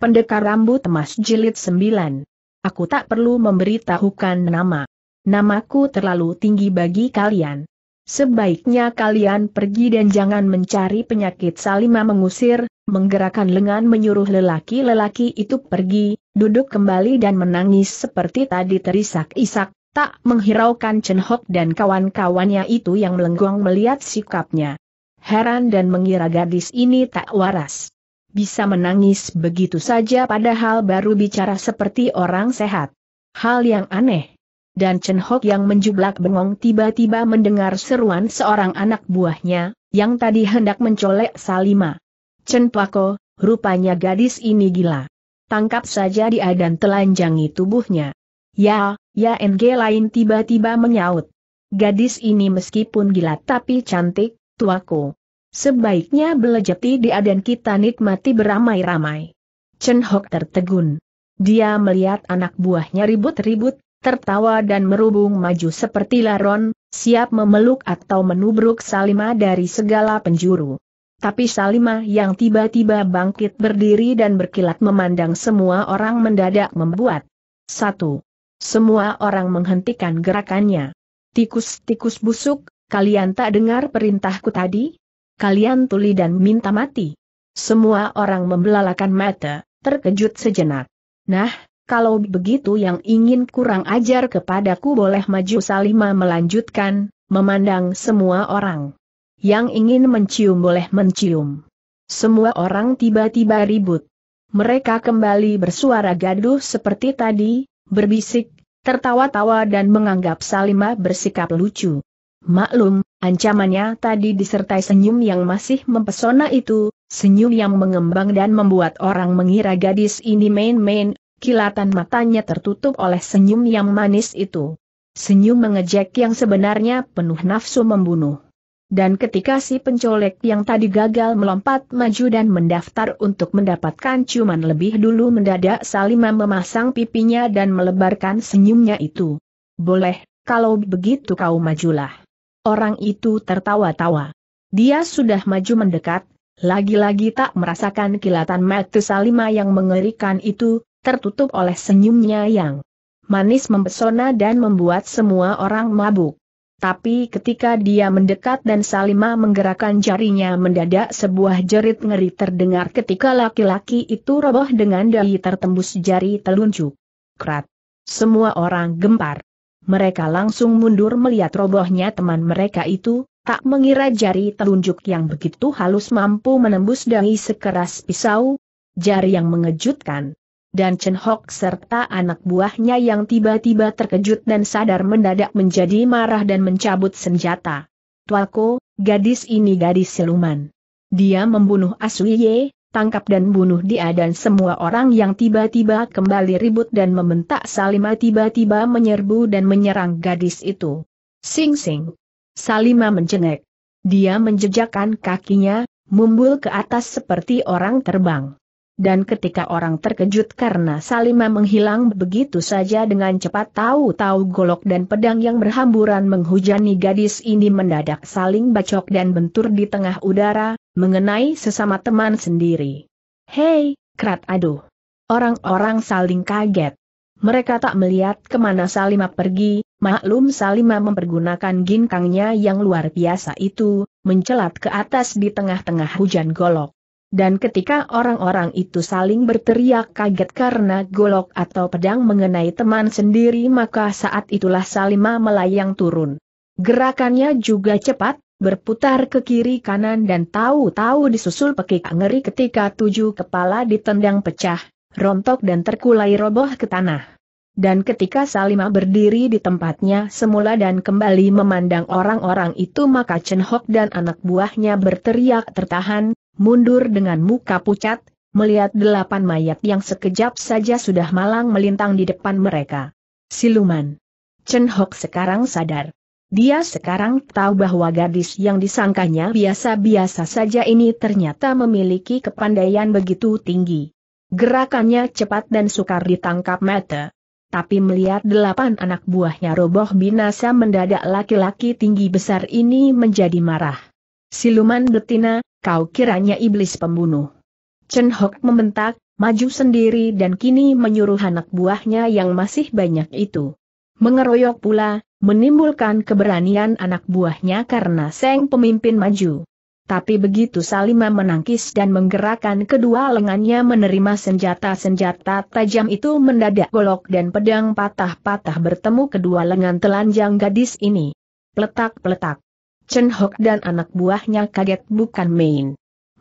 Pendekar Rambut Emas Jilid 9. Aku tak perlu memberitahukan nama. Namaku terlalu tinggi bagi kalian. Sebaiknya kalian pergi dan jangan mencari penyakit Salima mengusir, menggerakkan lengan menyuruh lelaki-lelaki itu pergi, duduk kembali dan menangis seperti tadi terisak-isak, tak menghiraukan Chen Hok dan kawan-kawannya itu yang melenggong melihat sikapnya. Heran dan mengira gadis ini tak waras. Bisa menangis begitu saja padahal baru bicara seperti orang sehat. Hal yang aneh. Dan Chen Hok yang menjublak bengong tiba-tiba mendengar seruan seorang anak buahnya, yang tadi hendak mencolek Salima. Chen Pako, rupanya gadis ini gila. Tangkap saja dia dan telanjangi tubuhnya. Ya, ya NG lain tiba-tiba menyaut. Gadis ini meskipun gila tapi cantik, tuaku. Sebaiknya belejati dia dan kita nikmati beramai-ramai. Chen Hok tertegun. Dia melihat anak buahnya ribut-ribut, tertawa dan merubung maju seperti laron, siap memeluk atau menubruk Salima dari segala penjuru. Tapi Salima yang tiba-tiba bangkit berdiri dan berkilat memandang semua orang mendadak membuat. satu. Semua orang menghentikan gerakannya. Tikus-tikus busuk, kalian tak dengar perintahku tadi? kalian tuli dan minta mati. Semua orang membelalakan mata, terkejut sejenak. Nah, kalau begitu yang ingin kurang ajar kepadaku boleh maju Salima melanjutkan, memandang semua orang. Yang ingin mencium boleh mencium. Semua orang tiba-tiba ribut. Mereka kembali bersuara gaduh seperti tadi, berbisik, tertawa-tawa dan menganggap Salima bersikap lucu. Maklum, Ancamannya tadi disertai senyum yang masih mempesona itu, senyum yang mengembang dan membuat orang mengira gadis ini main-main, kilatan matanya tertutup oleh senyum yang manis itu. Senyum mengejek yang sebenarnya penuh nafsu membunuh. Dan ketika si pencolek yang tadi gagal melompat maju dan mendaftar untuk mendapatkan ciuman lebih dulu mendadak Salima memasang pipinya dan melebarkan senyumnya itu. Boleh, kalau begitu kau majulah. Orang itu tertawa-tawa. Dia sudah maju mendekat, lagi-lagi tak merasakan kilatan mata Salima yang mengerikan itu, tertutup oleh senyumnya yang manis mempesona dan membuat semua orang mabuk. Tapi ketika dia mendekat dan Salima menggerakkan jarinya mendadak sebuah jerit ngeri terdengar ketika laki-laki itu roboh dengan dahi tertembus jari telunjuk. Krat. Semua orang gempar mereka langsung mundur melihat robohnya teman mereka itu, tak mengira jari telunjuk yang begitu halus mampu menembus dahi sekeras pisau, jari yang mengejutkan. Dan Chen Hock serta anak buahnya yang tiba-tiba terkejut dan sadar mendadak menjadi marah dan mencabut senjata. Tualko, gadis ini gadis siluman. Dia membunuh Asuye, tangkap dan bunuh dia dan semua orang yang tiba-tiba kembali ribut dan membentak Salima tiba-tiba menyerbu dan menyerang gadis itu. Sing sing. Salima menjengek. Dia menjejakkan kakinya, mumbul ke atas seperti orang terbang dan ketika orang terkejut karena Salima menghilang begitu saja dengan cepat tahu-tahu golok dan pedang yang berhamburan menghujani gadis ini mendadak saling bacok dan bentur di tengah udara, mengenai sesama teman sendiri. Hei, kerat aduh. Orang-orang saling kaget. Mereka tak melihat kemana Salima pergi, maklum Salima mempergunakan ginkangnya yang luar biasa itu, mencelat ke atas di tengah-tengah hujan golok. Dan ketika orang-orang itu saling berteriak kaget karena golok atau pedang mengenai teman sendiri maka saat itulah Salima melayang turun. Gerakannya juga cepat, berputar ke kiri kanan dan tahu-tahu disusul pekik ngeri ketika tujuh kepala ditendang pecah, rontok dan terkulai roboh ke tanah. Dan ketika Salima berdiri di tempatnya semula dan kembali memandang orang-orang itu maka Chen Hok dan anak buahnya berteriak tertahan, mundur dengan muka pucat, melihat delapan mayat yang sekejap saja sudah malang melintang di depan mereka. Siluman. Chen Hock sekarang sadar. Dia sekarang tahu bahwa gadis yang disangkanya biasa-biasa saja ini ternyata memiliki kepandaian begitu tinggi. Gerakannya cepat dan sukar ditangkap mata. Tapi melihat delapan anak buahnya roboh binasa mendadak laki-laki tinggi besar ini menjadi marah. Siluman betina, kau kiranya iblis pembunuh. Chen Hok membentak, maju sendiri dan kini menyuruh anak buahnya yang masih banyak itu. Mengeroyok pula, menimbulkan keberanian anak buahnya karena Seng pemimpin maju. Tapi begitu Salima menangkis dan menggerakkan kedua lengannya menerima senjata-senjata tajam itu mendadak golok dan pedang patah-patah bertemu kedua lengan telanjang gadis ini. Peletak-peletak. Chen Hok dan anak buahnya kaget bukan main.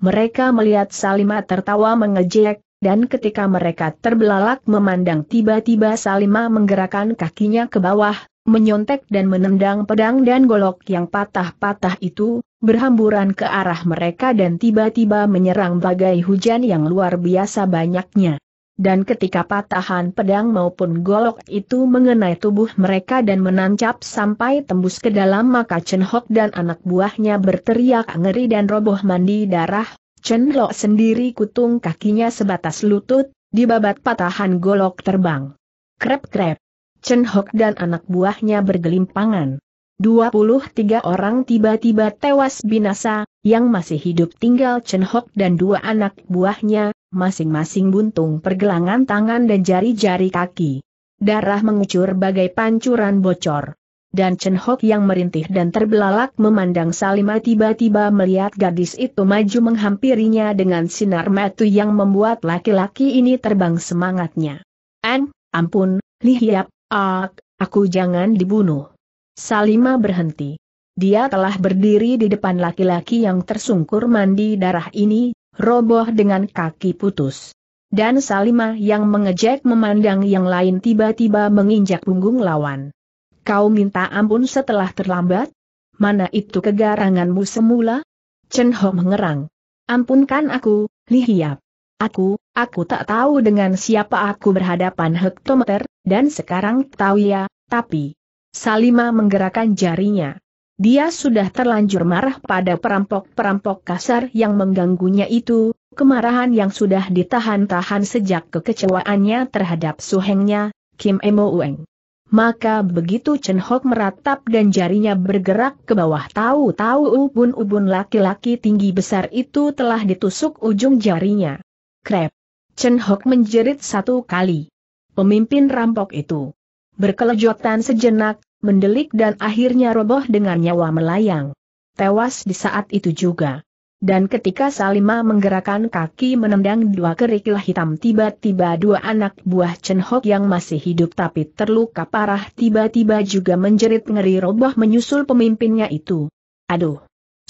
Mereka melihat Salima tertawa mengejek, dan ketika mereka terbelalak memandang tiba-tiba Salima menggerakkan kakinya ke bawah, menyontek dan menendang pedang dan golok yang patah-patah itu, berhamburan ke arah mereka dan tiba-tiba menyerang bagai hujan yang luar biasa banyaknya dan ketika patahan pedang maupun golok itu mengenai tubuh mereka dan menancap sampai tembus ke dalam maka Chen Hok dan anak buahnya berteriak ngeri dan roboh mandi darah, Chen Lo sendiri kutung kakinya sebatas lutut, dibabat patahan golok terbang. Krep-krep. Chen Hok dan anak buahnya bergelimpangan. 23 orang tiba-tiba tewas binasa, yang masih hidup tinggal Chen Hok dan dua anak buahnya, masing-masing buntung pergelangan tangan dan jari-jari kaki. Darah mengucur bagai pancuran bocor. Dan Chen Hok yang merintih dan terbelalak memandang Salima tiba-tiba melihat gadis itu maju menghampirinya dengan sinar metu yang membuat laki-laki ini terbang semangatnya. An, ampun, lihiap, ak, aku jangan dibunuh. Salima berhenti. Dia telah berdiri di depan laki-laki yang tersungkur mandi darah ini, roboh dengan kaki putus. Dan Salima yang mengejek memandang yang lain tiba-tiba menginjak punggung lawan. Kau minta ampun setelah terlambat? Mana itu kegaranganmu semula? Chen Ho mengerang. Ampunkan aku, Li Lihiap. Aku, aku tak tahu dengan siapa aku berhadapan hektometer, dan sekarang tahu ya, tapi... Salima menggerakkan jarinya. Dia sudah terlanjur marah pada perampok-perampok kasar yang mengganggunya itu, kemarahan yang sudah ditahan-tahan sejak kekecewaannya terhadap suhengnya, Kim Emo Ueng. Maka begitu Chen Hok meratap dan jarinya bergerak ke bawah tahu-tahu ubun-ubun laki-laki tinggi besar itu telah ditusuk ujung jarinya. Krep! Chen Hok menjerit satu kali. Pemimpin rampok itu berkelejotan sejenak, mendelik dan akhirnya roboh dengan nyawa melayang. Tewas di saat itu juga. Dan ketika Salima menggerakkan kaki menendang dua kerikil hitam tiba-tiba dua anak buah Chen Hok yang masih hidup tapi terluka parah tiba-tiba juga menjerit ngeri roboh menyusul pemimpinnya itu. Aduh!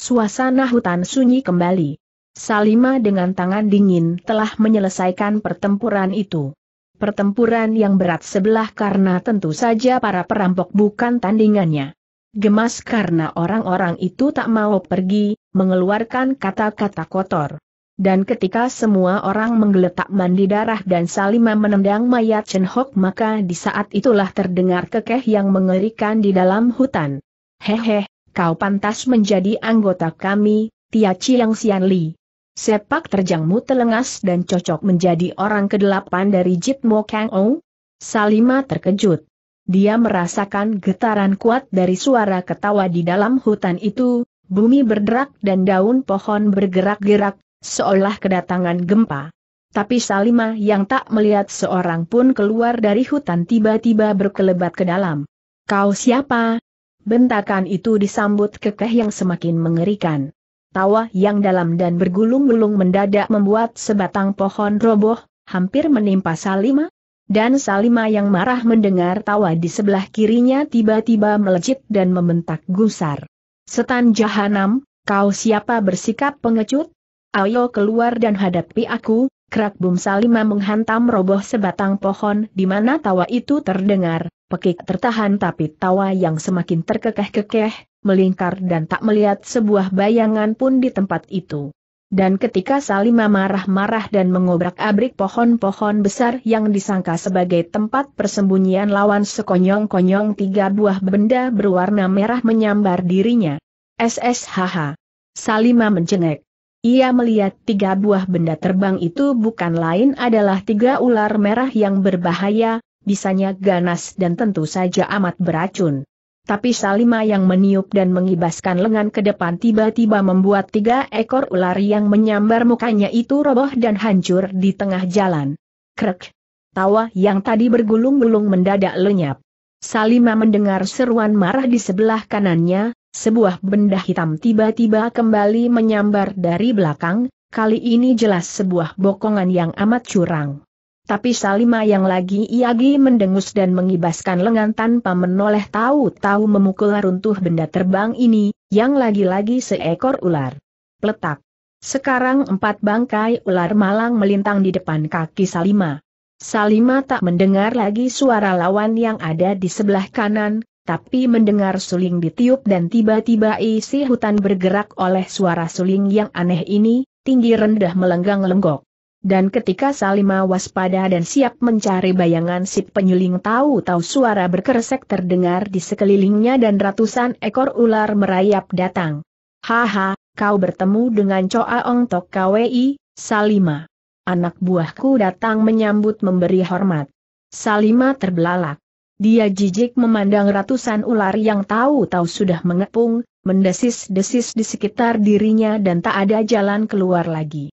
Suasana hutan sunyi kembali. Salima dengan tangan dingin telah menyelesaikan pertempuran itu pertempuran yang berat sebelah karena tentu saja para perampok bukan tandingannya. Gemas karena orang-orang itu tak mau pergi, mengeluarkan kata-kata kotor. Dan ketika semua orang menggeletak mandi darah dan Salima menendang mayat Chen Hok maka di saat itulah terdengar kekeh yang mengerikan di dalam hutan. Hehe, kau pantas menjadi anggota kami, Tia Chiang Xian Li. Sepak terjangmu telengas dan cocok menjadi orang kedelapan dari Jit Mo Kang Ou? Salima terkejut. Dia merasakan getaran kuat dari suara ketawa di dalam hutan itu, bumi berderak dan daun pohon bergerak-gerak, seolah kedatangan gempa. Tapi Salima yang tak melihat seorang pun keluar dari hutan tiba-tiba berkelebat ke dalam. Kau siapa? Bentakan itu disambut kekeh yang semakin mengerikan. Tawa yang dalam dan bergulung-gulung mendadak membuat sebatang pohon roboh, hampir menimpa Salima. Dan Salima yang marah mendengar tawa di sebelah kirinya tiba-tiba melejit dan membentak gusar. Setan Jahanam, kau siapa bersikap pengecut? Ayo keluar dan hadapi aku, Kerak Bum Salima menghantam roboh sebatang pohon di mana tawa itu terdengar, Pekik tertahan tapi tawa yang semakin terkekeh-kekeh, melingkar dan tak melihat sebuah bayangan pun di tempat itu. Dan ketika Salima marah-marah dan mengobrak-abrik pohon-pohon besar yang disangka sebagai tempat persembunyian lawan sekonyong-konyong tiga buah benda berwarna merah menyambar dirinya. SSHH. Salima mencengek. Ia melihat tiga buah benda terbang itu bukan lain adalah tiga ular merah yang berbahaya, bisanya ganas dan tentu saja amat beracun. Tapi Salima yang meniup dan mengibaskan lengan ke depan tiba-tiba membuat tiga ekor ular yang menyambar mukanya itu roboh dan hancur di tengah jalan. Krek! Tawa yang tadi bergulung-gulung mendadak lenyap. Salima mendengar seruan marah di sebelah kanannya, sebuah benda hitam tiba-tiba kembali menyambar dari belakang, kali ini jelas sebuah bokongan yang amat curang. Tapi Salima yang lagi iagi mendengus dan mengibaskan lengan tanpa menoleh tahu-tahu memukul runtuh benda terbang ini, yang lagi-lagi seekor ular. Peletak. Sekarang empat bangkai ular malang melintang di depan kaki Salima. Salima tak mendengar lagi suara lawan yang ada di sebelah kanan, tapi mendengar suling ditiup dan tiba-tiba isi hutan bergerak oleh suara suling yang aneh ini, tinggi rendah melenggang lenggok. Dan ketika Salima waspada dan siap mencari bayangan si penyuling tahu-tahu suara berkeresek terdengar di sekelilingnya dan ratusan ekor ular merayap datang. Haha, kau bertemu dengan coa Ong Tok Kwi, Salima. Anak buahku datang menyambut memberi hormat. Salima terbelalak. Dia jijik memandang ratusan ular yang tahu-tahu sudah mengepung, mendesis-desis di sekitar dirinya dan tak ada jalan keluar lagi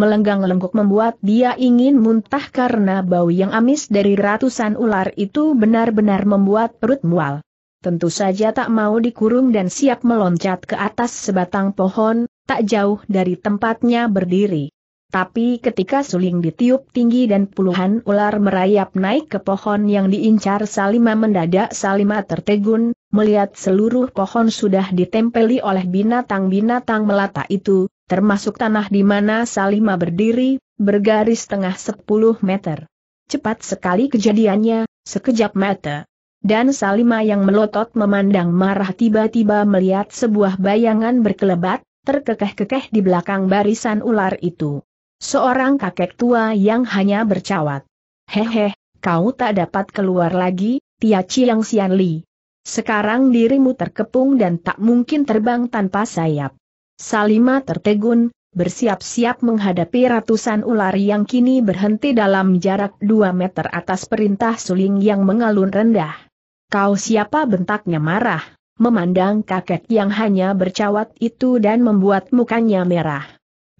melenggang lengkuk membuat dia ingin muntah karena bau yang amis dari ratusan ular itu benar-benar membuat perut mual. Tentu saja tak mau dikurung dan siap meloncat ke atas sebatang pohon, tak jauh dari tempatnya berdiri. Tapi ketika suling ditiup tinggi dan puluhan ular merayap naik ke pohon yang diincar Salima mendadak Salima tertegun, melihat seluruh pohon sudah ditempeli oleh binatang-binatang melata itu, termasuk tanah di mana Salima berdiri, bergaris tengah 10 meter. Cepat sekali kejadiannya, sekejap mata. Dan Salima yang melotot memandang marah tiba-tiba melihat sebuah bayangan berkelebat, terkekeh-kekeh di belakang barisan ular itu. Seorang kakek tua yang hanya bercawat. Hehe, kau tak dapat keluar lagi, Tia Chiang Xian Li. Sekarang dirimu terkepung dan tak mungkin terbang tanpa sayap. Salima tertegun, bersiap-siap menghadapi ratusan ular yang kini berhenti dalam jarak 2 meter atas perintah suling yang mengalun rendah. Kau siapa bentaknya marah, memandang kakek yang hanya bercawat itu dan membuat mukanya merah.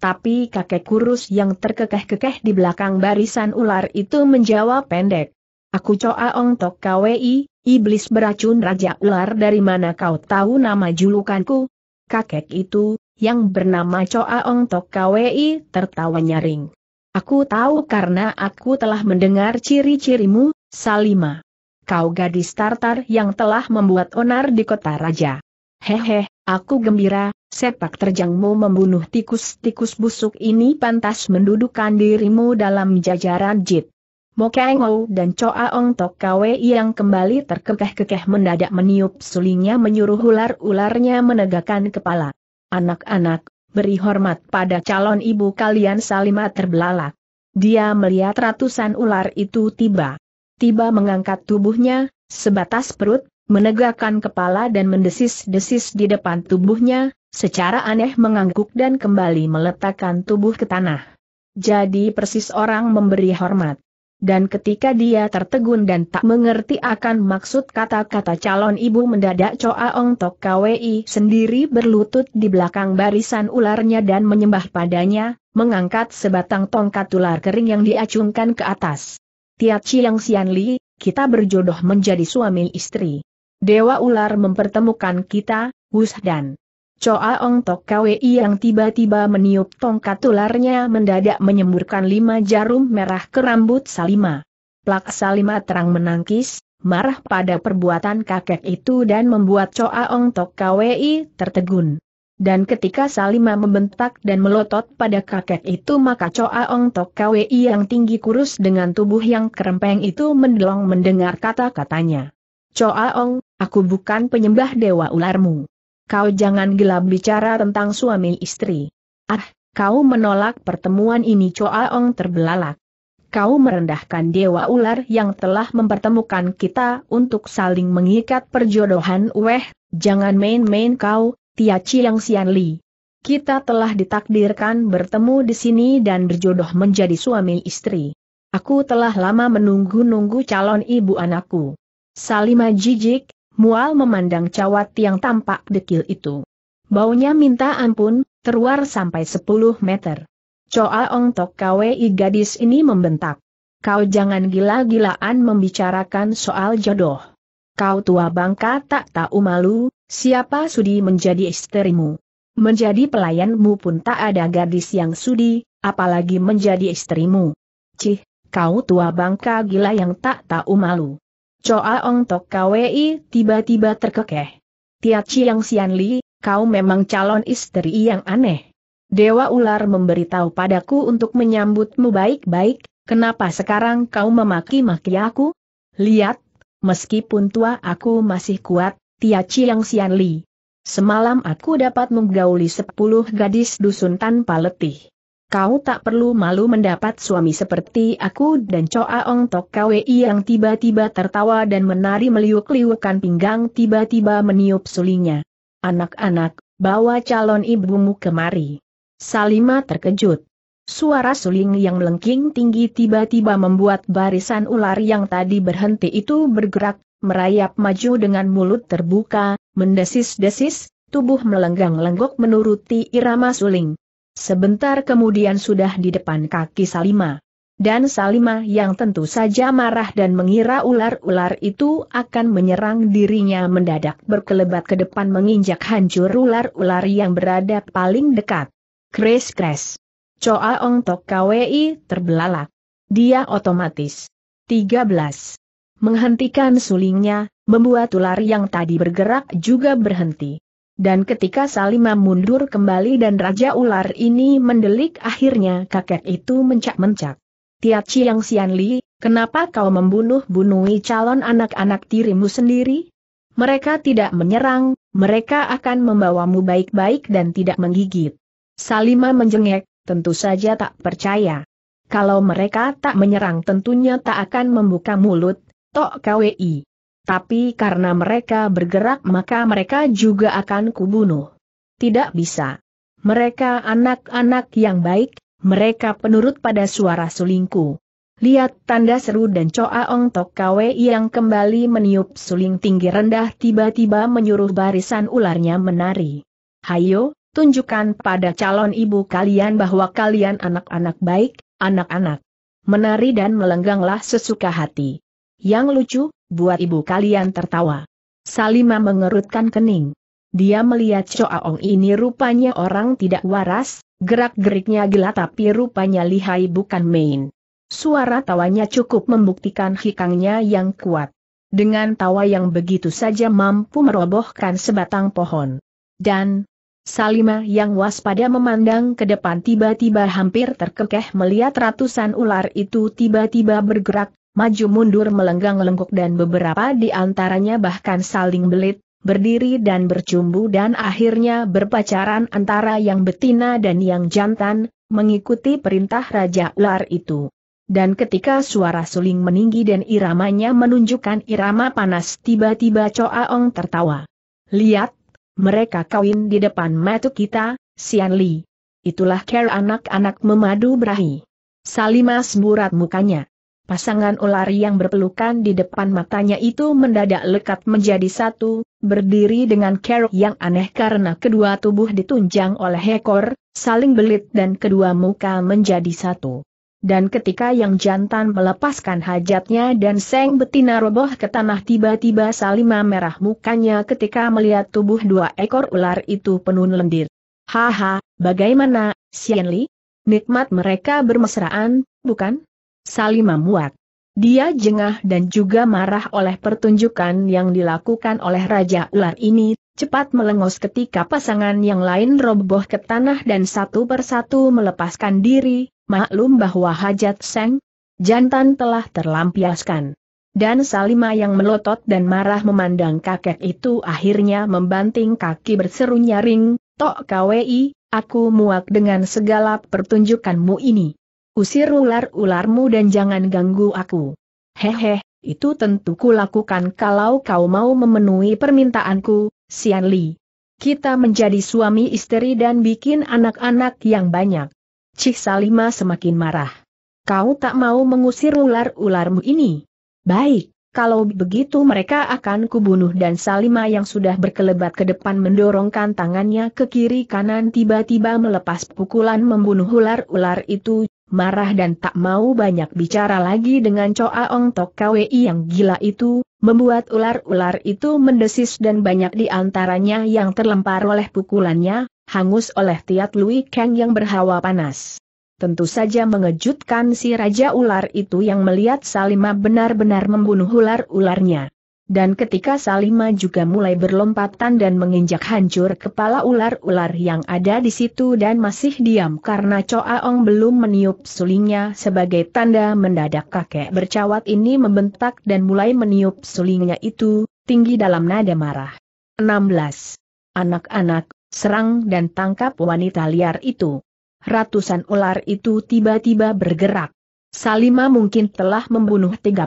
Tapi kakek kurus yang terkekeh-kekeh di belakang barisan ular itu menjawab pendek. Aku Coa Ong Tok Kwi, iblis beracun Raja Ular dari mana kau tahu nama julukanku? Kakek itu, yang bernama Choa Ong Tok Kwi, tertawa nyaring. Aku tahu karena aku telah mendengar ciri-cirimu, Salima. Kau gadis Tartar yang telah membuat onar di kota raja. Hehe, aku gembira, sepak terjangmu membunuh tikus-tikus busuk ini pantas mendudukan dirimu dalam jajaran jit. Mokengou dan Choa Ong Tok Kwe yang kembali terkekeh-kekeh mendadak meniup sulingnya menyuruh ular-ularnya menegakkan kepala. Anak-anak, beri hormat pada calon ibu kalian Salima terbelalak. Dia melihat ratusan ular itu tiba. Tiba mengangkat tubuhnya, sebatas perut, menegakkan kepala dan mendesis-desis di depan tubuhnya, secara aneh mengangguk dan kembali meletakkan tubuh ke tanah. Jadi persis orang memberi hormat dan ketika dia tertegun dan tak mengerti akan maksud kata-kata calon ibu mendadak Choa Ong Tok Kwi sendiri berlutut di belakang barisan ularnya dan menyembah padanya, mengangkat sebatang tongkat ular kering yang diacungkan ke atas. Tia Chiang Sian Li, kita berjodoh menjadi suami istri. Dewa ular mempertemukan kita, Wus dan Coa Ong Tok Kwi yang tiba-tiba meniup tongkat ularnya mendadak menyemburkan lima jarum merah ke rambut Salima. Plak Salima terang menangkis, marah pada perbuatan kakek itu dan membuat Coa Ong Tok Kwi tertegun. Dan ketika Salima membentak dan melotot pada kakek itu maka Coa Ong Tok Kwi yang tinggi kurus dengan tubuh yang kerempeng itu mendelong mendengar kata-katanya. Coa Ong, aku bukan penyembah dewa ularmu kau jangan gelap bicara tentang suami istri. Ah, kau menolak pertemuan ini ong terbelalak. Kau merendahkan dewa ular yang telah mempertemukan kita untuk saling mengikat perjodohan weh, jangan main-main kau, Tia Chiang Sian Li. Kita telah ditakdirkan bertemu di sini dan berjodoh menjadi suami istri. Aku telah lama menunggu-nunggu calon ibu anakku. Salima jijik, mual memandang cawat yang tampak dekil itu. Baunya minta ampun, teruar sampai 10 meter. Coa Ong Tok kwi gadis ini membentak. Kau jangan gila-gilaan membicarakan soal jodoh. Kau tua bangka tak tahu malu, siapa sudi menjadi istrimu. Menjadi pelayanmu pun tak ada gadis yang sudi, apalagi menjadi istrimu. Cih, kau tua bangka gila yang tak tahu malu. Choa Ong Tok Kwi tiba-tiba terkekeh. Tia Chiang Sian Li, kau memang calon istri yang aneh. Dewa ular memberitahu padaku untuk menyambutmu baik-baik, kenapa sekarang kau memaki-maki aku? Lihat, meskipun tua aku masih kuat, Tia Chiang Sian Li. Semalam aku dapat menggauli sepuluh gadis dusun tanpa letih. Kau tak perlu malu mendapat suami seperti aku dan Choa Ong Tok Kwe yang tiba-tiba tertawa dan menari meliuk-liukan pinggang tiba-tiba meniup sulinya. Anak-anak, bawa calon ibumu kemari. Salima terkejut. Suara suling yang melengking tinggi tiba-tiba membuat barisan ular yang tadi berhenti itu bergerak, merayap maju dengan mulut terbuka, mendesis-desis, tubuh melenggang-lenggok menuruti irama suling. Sebentar kemudian sudah di depan kaki Salima. Dan Salima yang tentu saja marah dan mengira ular-ular itu akan menyerang dirinya mendadak berkelebat ke depan menginjak hancur ular-ular yang berada paling dekat. Kres-kres. coa Ong Tok KWI terbelalak. Dia otomatis. 13. Menghentikan sulingnya, membuat ular yang tadi bergerak juga berhenti. Dan ketika Salima mundur kembali dan Raja Ular ini mendelik akhirnya kakek itu mencak-mencak. Tia yang Sianli, kenapa kau membunuh bunuhi calon anak-anak tirimu sendiri? Mereka tidak menyerang, mereka akan membawamu baik-baik dan tidak menggigit. Salima menjengek, tentu saja tak percaya. Kalau mereka tak menyerang tentunya tak akan membuka mulut, tok KWI. Tapi karena mereka bergerak maka mereka juga akan kubunuh. Tidak bisa. Mereka anak-anak yang baik, mereka penurut pada suara sulingku. Lihat tanda seru dan coa Ong Tok Kwe yang kembali meniup suling tinggi rendah tiba-tiba menyuruh barisan ularnya menari. Hayo, tunjukkan pada calon ibu kalian bahwa kalian anak-anak baik, anak-anak. Menari dan melengganglah sesuka hati. Yang lucu, buat ibu kalian tertawa. Salima mengerutkan kening. Dia melihat Choaong ini rupanya orang tidak waras, gerak-geriknya gila tapi rupanya lihai bukan main. Suara tawanya cukup membuktikan hikangnya yang kuat. Dengan tawa yang begitu saja mampu merobohkan sebatang pohon. Dan, Salima yang waspada memandang ke depan tiba-tiba hampir terkekeh melihat ratusan ular itu tiba-tiba bergerak, maju mundur melenggang lengkuk dan beberapa di antaranya bahkan saling belit, berdiri dan bercumbu dan akhirnya berpacaran antara yang betina dan yang jantan, mengikuti perintah Raja Ular itu. Dan ketika suara suling meninggi dan iramanya menunjukkan irama panas tiba-tiba Coaong tertawa. Lihat, mereka kawin di depan mata kita, Sian Li. Itulah care anak-anak memadu berahi. Salimas burat mukanya. Pasangan ular yang berpelukan di depan matanya itu mendadak lekat menjadi satu, berdiri dengan kerok yang aneh karena kedua tubuh ditunjang oleh ekor, saling belit dan kedua muka menjadi satu. Dan ketika yang jantan melepaskan hajatnya dan seng betina roboh ke tanah tiba-tiba salima merah mukanya ketika melihat tubuh dua ekor ular itu penuh lendir. Haha, bagaimana, Xianli? Nikmat mereka bermesraan, bukan? Salima muak. Dia jengah dan juga marah oleh pertunjukan yang dilakukan oleh Raja Ular ini, cepat melengos ketika pasangan yang lain roboh ke tanah dan satu persatu melepaskan diri, maklum bahwa hajat seng, jantan telah terlampiaskan. Dan Salima yang melotot dan marah memandang kakek itu akhirnya membanting kaki berseru nyaring, Tok KWI, aku muak dengan segala pertunjukanmu ini. Usir ular-ularmu dan jangan ganggu aku. Hehe, itu tentu kulakukan kalau kau mau memenuhi permintaanku, Sian Li. Kita menjadi suami istri dan bikin anak-anak yang banyak. Cih Salima semakin marah. Kau tak mau mengusir ular-ularmu ini? Baik, kalau begitu mereka akan kubunuh dan Salima yang sudah berkelebat ke depan mendorongkan tangannya ke kiri kanan tiba-tiba melepas pukulan membunuh ular-ular itu marah dan tak mau banyak bicara lagi dengan Coa Ong Tok Kwi yang gila itu, membuat ular-ular itu mendesis dan banyak di antaranya yang terlempar oleh pukulannya, hangus oleh Tiat Lui Kang yang berhawa panas. Tentu saja mengejutkan si Raja Ular itu yang melihat Salima benar-benar membunuh ular-ularnya dan ketika Salima juga mulai berlompatan dan menginjak hancur kepala ular-ular yang ada di situ dan masih diam karena Coaong belum meniup sulingnya sebagai tanda mendadak kakek bercawat ini membentak dan mulai meniup sulingnya itu, tinggi dalam nada marah. 16. Anak-anak, serang dan tangkap wanita liar itu. Ratusan ular itu tiba-tiba bergerak. Salima mungkin telah membunuh 30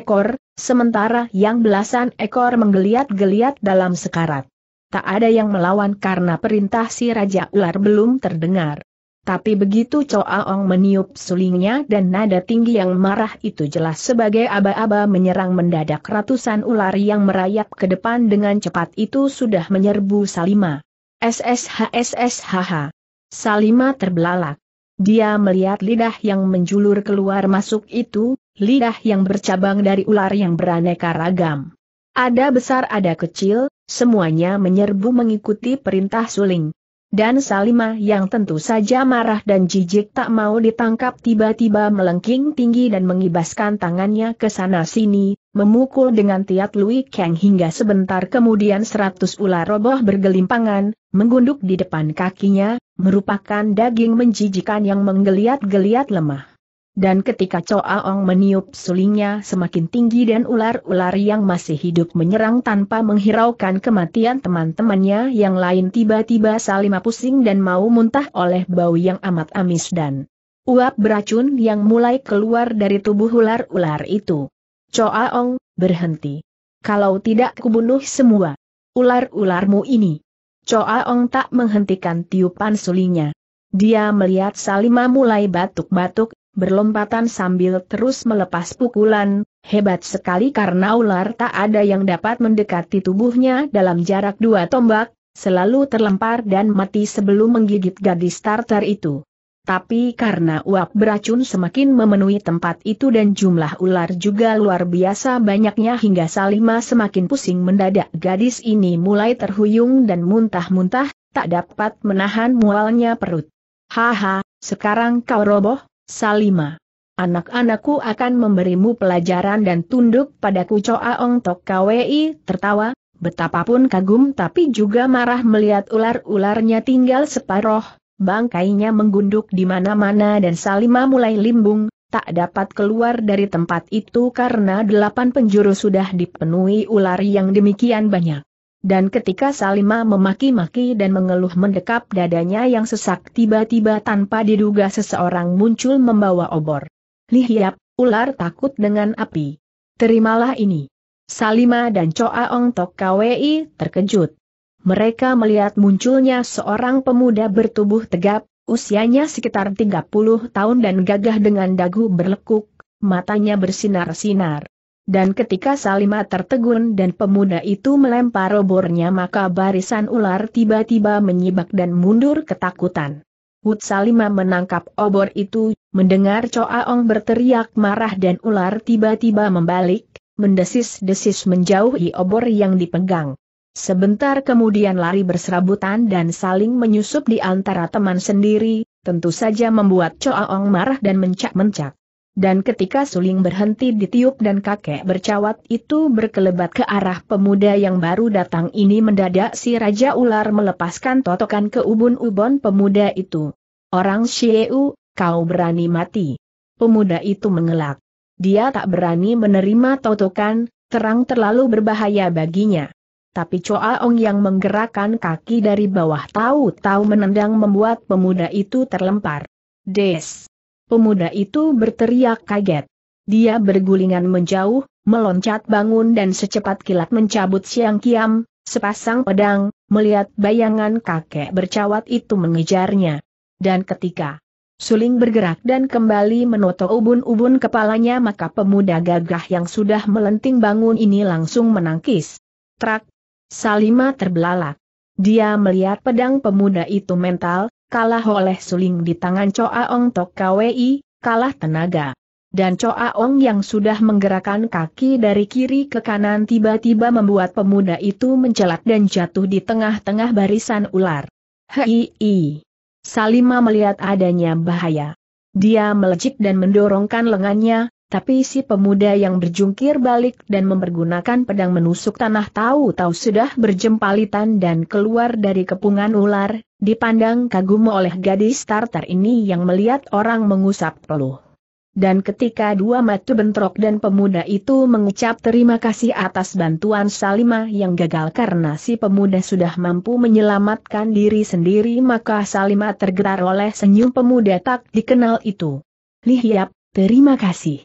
ekor, sementara yang belasan ekor menggeliat-geliat dalam sekarat. Tak ada yang melawan karena perintah si Raja Ular belum terdengar. Tapi begitu Coaong meniup sulingnya dan nada tinggi yang marah itu jelas sebagai aba-aba menyerang mendadak ratusan ular yang merayap ke depan dengan cepat itu sudah menyerbu Salima. SSHH. Salima terbelalak. Dia melihat lidah yang menjulur keluar masuk itu, lidah yang bercabang dari ular yang beraneka ragam. Ada besar ada kecil, semuanya menyerbu mengikuti perintah suling. Dan Salima yang tentu saja marah dan jijik tak mau ditangkap tiba-tiba melengking tinggi dan mengibaskan tangannya ke sana-sini, memukul dengan tiat Lui Kang hingga sebentar kemudian seratus ular roboh bergelimpangan, menggunduk di depan kakinya, merupakan daging menjijikan yang menggeliat-geliat lemah. Dan ketika Coa Ong meniup sulingnya semakin tinggi dan ular-ular yang masih hidup menyerang tanpa menghiraukan kematian teman-temannya yang lain tiba-tiba salima pusing dan mau muntah oleh bau yang amat amis dan uap beracun yang mulai keluar dari tubuh ular-ular itu. Coa Ong, berhenti. Kalau tidak kubunuh semua ular-ularmu ini. Coa Ong tak menghentikan tiupan sulingnya. Dia melihat Salima mulai batuk-batuk berlompatan sambil terus melepas pukulan, hebat sekali karena ular tak ada yang dapat mendekati tubuhnya dalam jarak dua tombak, selalu terlempar dan mati sebelum menggigit gadis starter itu. Tapi karena uap beracun semakin memenuhi tempat itu dan jumlah ular juga luar biasa banyaknya hingga Salima semakin pusing mendadak gadis ini mulai terhuyung dan muntah-muntah, tak dapat menahan mualnya perut. Haha, sekarang kau roboh, Salima. Anak-anakku akan memberimu pelajaran dan tunduk padaku Coa Ong Tok Kwi tertawa, betapapun kagum tapi juga marah melihat ular-ularnya tinggal separoh, bangkainya menggunduk di mana-mana dan Salima mulai limbung, tak dapat keluar dari tempat itu karena delapan penjuru sudah dipenuhi ular yang demikian banyak. Dan ketika Salima memaki-maki dan mengeluh mendekap dadanya yang sesak tiba-tiba tanpa diduga seseorang muncul membawa obor. Lihiap, ular takut dengan api. Terimalah ini. Salima dan Coa Ong Tok KWI terkejut. Mereka melihat munculnya seorang pemuda bertubuh tegap, usianya sekitar 30 tahun dan gagah dengan dagu berlekuk, matanya bersinar-sinar. Dan ketika Salima tertegun dan pemuda itu melempar obornya maka barisan ular tiba-tiba menyibak dan mundur ketakutan. Wut Salima menangkap obor itu, mendengar Coaong berteriak marah dan ular tiba-tiba membalik, mendesis-desis menjauhi obor yang dipegang. Sebentar kemudian lari berserabutan dan saling menyusup di antara teman sendiri, tentu saja membuat Coaong marah dan mencak-mencak. Dan ketika suling berhenti ditiup dan kakek bercawat itu berkelebat ke arah pemuda yang baru datang ini mendadak si Raja Ular melepaskan totokan ke ubun ubun pemuda itu. Orang Xieu, kau berani mati. Pemuda itu mengelak. Dia tak berani menerima totokan, terang terlalu berbahaya baginya. Tapi Choa Ong yang menggerakkan kaki dari bawah tahu-tahu menendang membuat pemuda itu terlempar. Des! Pemuda itu berteriak kaget. Dia bergulingan menjauh, meloncat bangun dan secepat kilat mencabut siang kiam, sepasang pedang, melihat bayangan kakek bercawat itu mengejarnya. Dan ketika suling bergerak dan kembali menoto ubun-ubun kepalanya maka pemuda gagah yang sudah melenting bangun ini langsung menangkis. Trak! Salima terbelalak. Dia melihat pedang pemuda itu mental, kalah oleh suling di tangan coa Ong Tok Kwi, kalah tenaga. Dan coa Ong yang sudah menggerakkan kaki dari kiri ke kanan tiba-tiba membuat pemuda itu mencelat dan jatuh di tengah-tengah barisan ular. Hei! Salima melihat adanya bahaya. Dia melejit dan mendorongkan lengannya, tapi si pemuda yang berjungkir balik dan mempergunakan pedang menusuk tanah tahu-tahu sudah berjempalitan dan keluar dari kepungan ular, dipandang kagum oleh gadis tartar ini yang melihat orang mengusap peluh. Dan ketika dua mata bentrok dan pemuda itu mengucap terima kasih atas bantuan Salima yang gagal karena si pemuda sudah mampu menyelamatkan diri sendiri maka Salima tergerak oleh senyum pemuda tak dikenal itu. Lihiap, terima kasih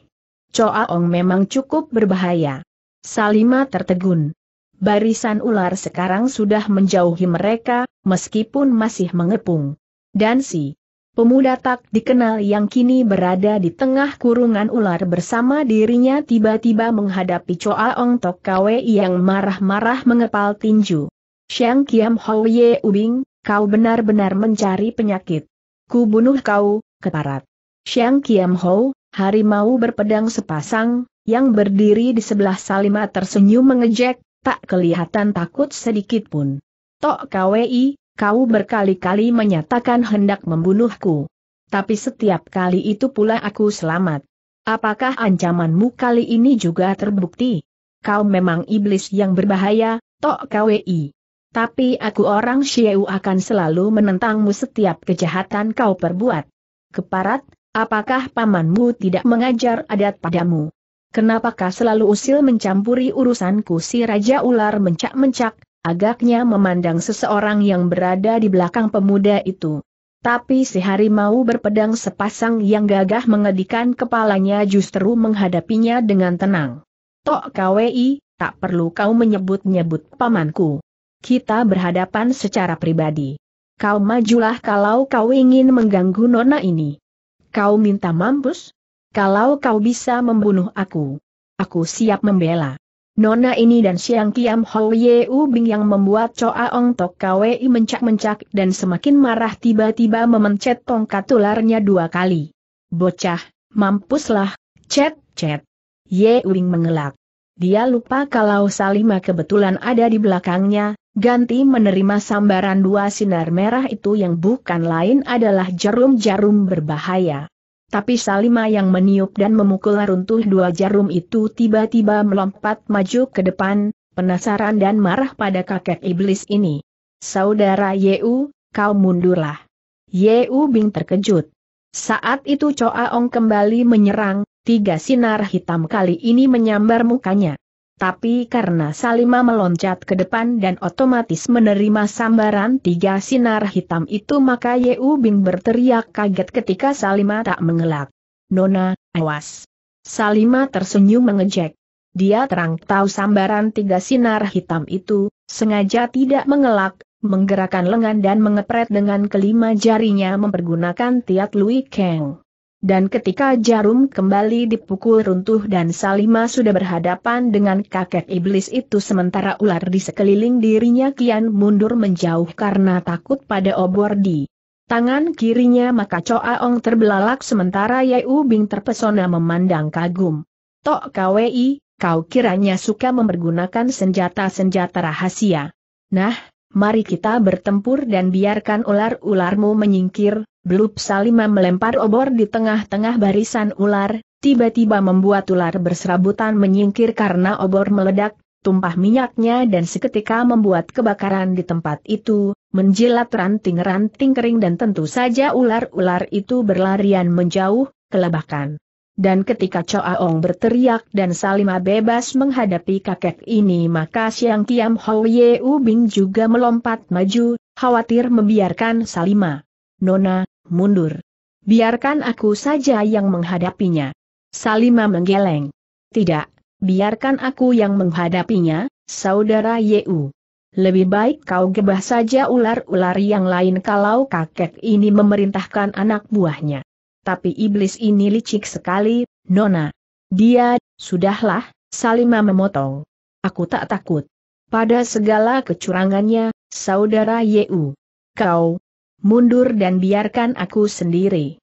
ong memang cukup berbahaya. Salima tertegun. Barisan ular sekarang sudah menjauhi mereka, meskipun masih mengepung. Dan si pemuda tak dikenal yang kini berada di tengah kurungan ular bersama dirinya tiba-tiba menghadapi ong Tok Kwe yang marah-marah mengepal tinju. Xiang Kiam Hou Ye Ubing, kau benar-benar mencari penyakit. Ku bunuh kau, keparat. Xiang Kiam Hou, harimau berpedang sepasang, yang berdiri di sebelah Salima tersenyum mengejek, tak kelihatan takut sedikit pun. Tok KWI, kau berkali-kali menyatakan hendak membunuhku. Tapi setiap kali itu pula aku selamat. Apakah ancamanmu kali ini juga terbukti? Kau memang iblis yang berbahaya, Tok KWI. Tapi aku orang Syiu akan selalu menentangmu setiap kejahatan kau perbuat. Keparat, Apakah pamanmu tidak mengajar adat padamu? Kenapakah selalu usil mencampuri urusanku si Raja Ular mencak-mencak, agaknya memandang seseorang yang berada di belakang pemuda itu. Tapi si harimau berpedang sepasang yang gagah mengedikan kepalanya justru menghadapinya dengan tenang. Tok KWI, tak perlu kau menyebut-nyebut pamanku. Kita berhadapan secara pribadi. Kau majulah kalau kau ingin mengganggu nona ini. Kau minta mampus? Kalau kau bisa membunuh aku, aku siap membela. Nona ini dan Siang Kiam Hou Ye U Bing yang membuat Choa Ong Tok Kwei mencak-mencak dan semakin marah tiba-tiba memencet tongkat ularnya dua kali. Bocah, mampuslah, cet, cet. Ye Wing mengelak. Dia lupa kalau Salima kebetulan ada di belakangnya, Ganti menerima sambaran dua sinar merah itu yang bukan lain adalah jarum-jarum berbahaya. Tapi Salima yang meniup dan memukul runtuh dua jarum itu tiba-tiba melompat maju ke depan, penasaran dan marah pada kakek iblis ini. Saudara Yeu, kau mundurlah. Yeu Bing terkejut. Saat itu Coaong kembali menyerang, tiga sinar hitam kali ini menyambar mukanya. Tapi karena Salima meloncat ke depan dan otomatis menerima sambaran tiga sinar hitam itu maka Yeu Bing berteriak kaget ketika Salima tak mengelak. Nona, awas. Salima tersenyum mengejek. Dia terang tahu sambaran tiga sinar hitam itu, sengaja tidak mengelak, menggerakkan lengan dan mengepret dengan kelima jarinya mempergunakan tiat Lui Kang. Dan ketika jarum kembali dipukul runtuh dan Salima sudah berhadapan dengan kakek iblis itu sementara ular di sekeliling dirinya kian mundur menjauh karena takut pada obor di tangan kirinya maka Coaong terbelalak sementara Yai Bing terpesona memandang kagum. Tok KWI, kau kiranya suka mempergunakan senjata-senjata rahasia. Nah, mari kita bertempur dan biarkan ular-ularmu menyingkir, Blup Salima melempar obor di tengah-tengah barisan ular, tiba-tiba membuat ular berserabutan menyingkir karena obor meledak, tumpah minyaknya dan seketika membuat kebakaran di tempat itu, menjilat ranting-ranting kering dan tentu saja ular-ular itu berlarian menjauh, kelebakan. Dan ketika Choaong berteriak dan Salima bebas menghadapi kakek ini maka Siang Tiam Hou Ye Bing juga melompat maju, khawatir membiarkan Salima. Nona, mundur. Biarkan aku saja yang menghadapinya. Salima menggeleng. Tidak, biarkan aku yang menghadapinya, saudara Yeu. Lebih baik kau gebah saja ular-ular yang lain kalau kakek ini memerintahkan anak buahnya. Tapi iblis ini licik sekali, Nona. Dia, sudahlah, Salima memotong. Aku tak takut. Pada segala kecurangannya, saudara Yeu. Kau, mundur dan biarkan aku sendiri.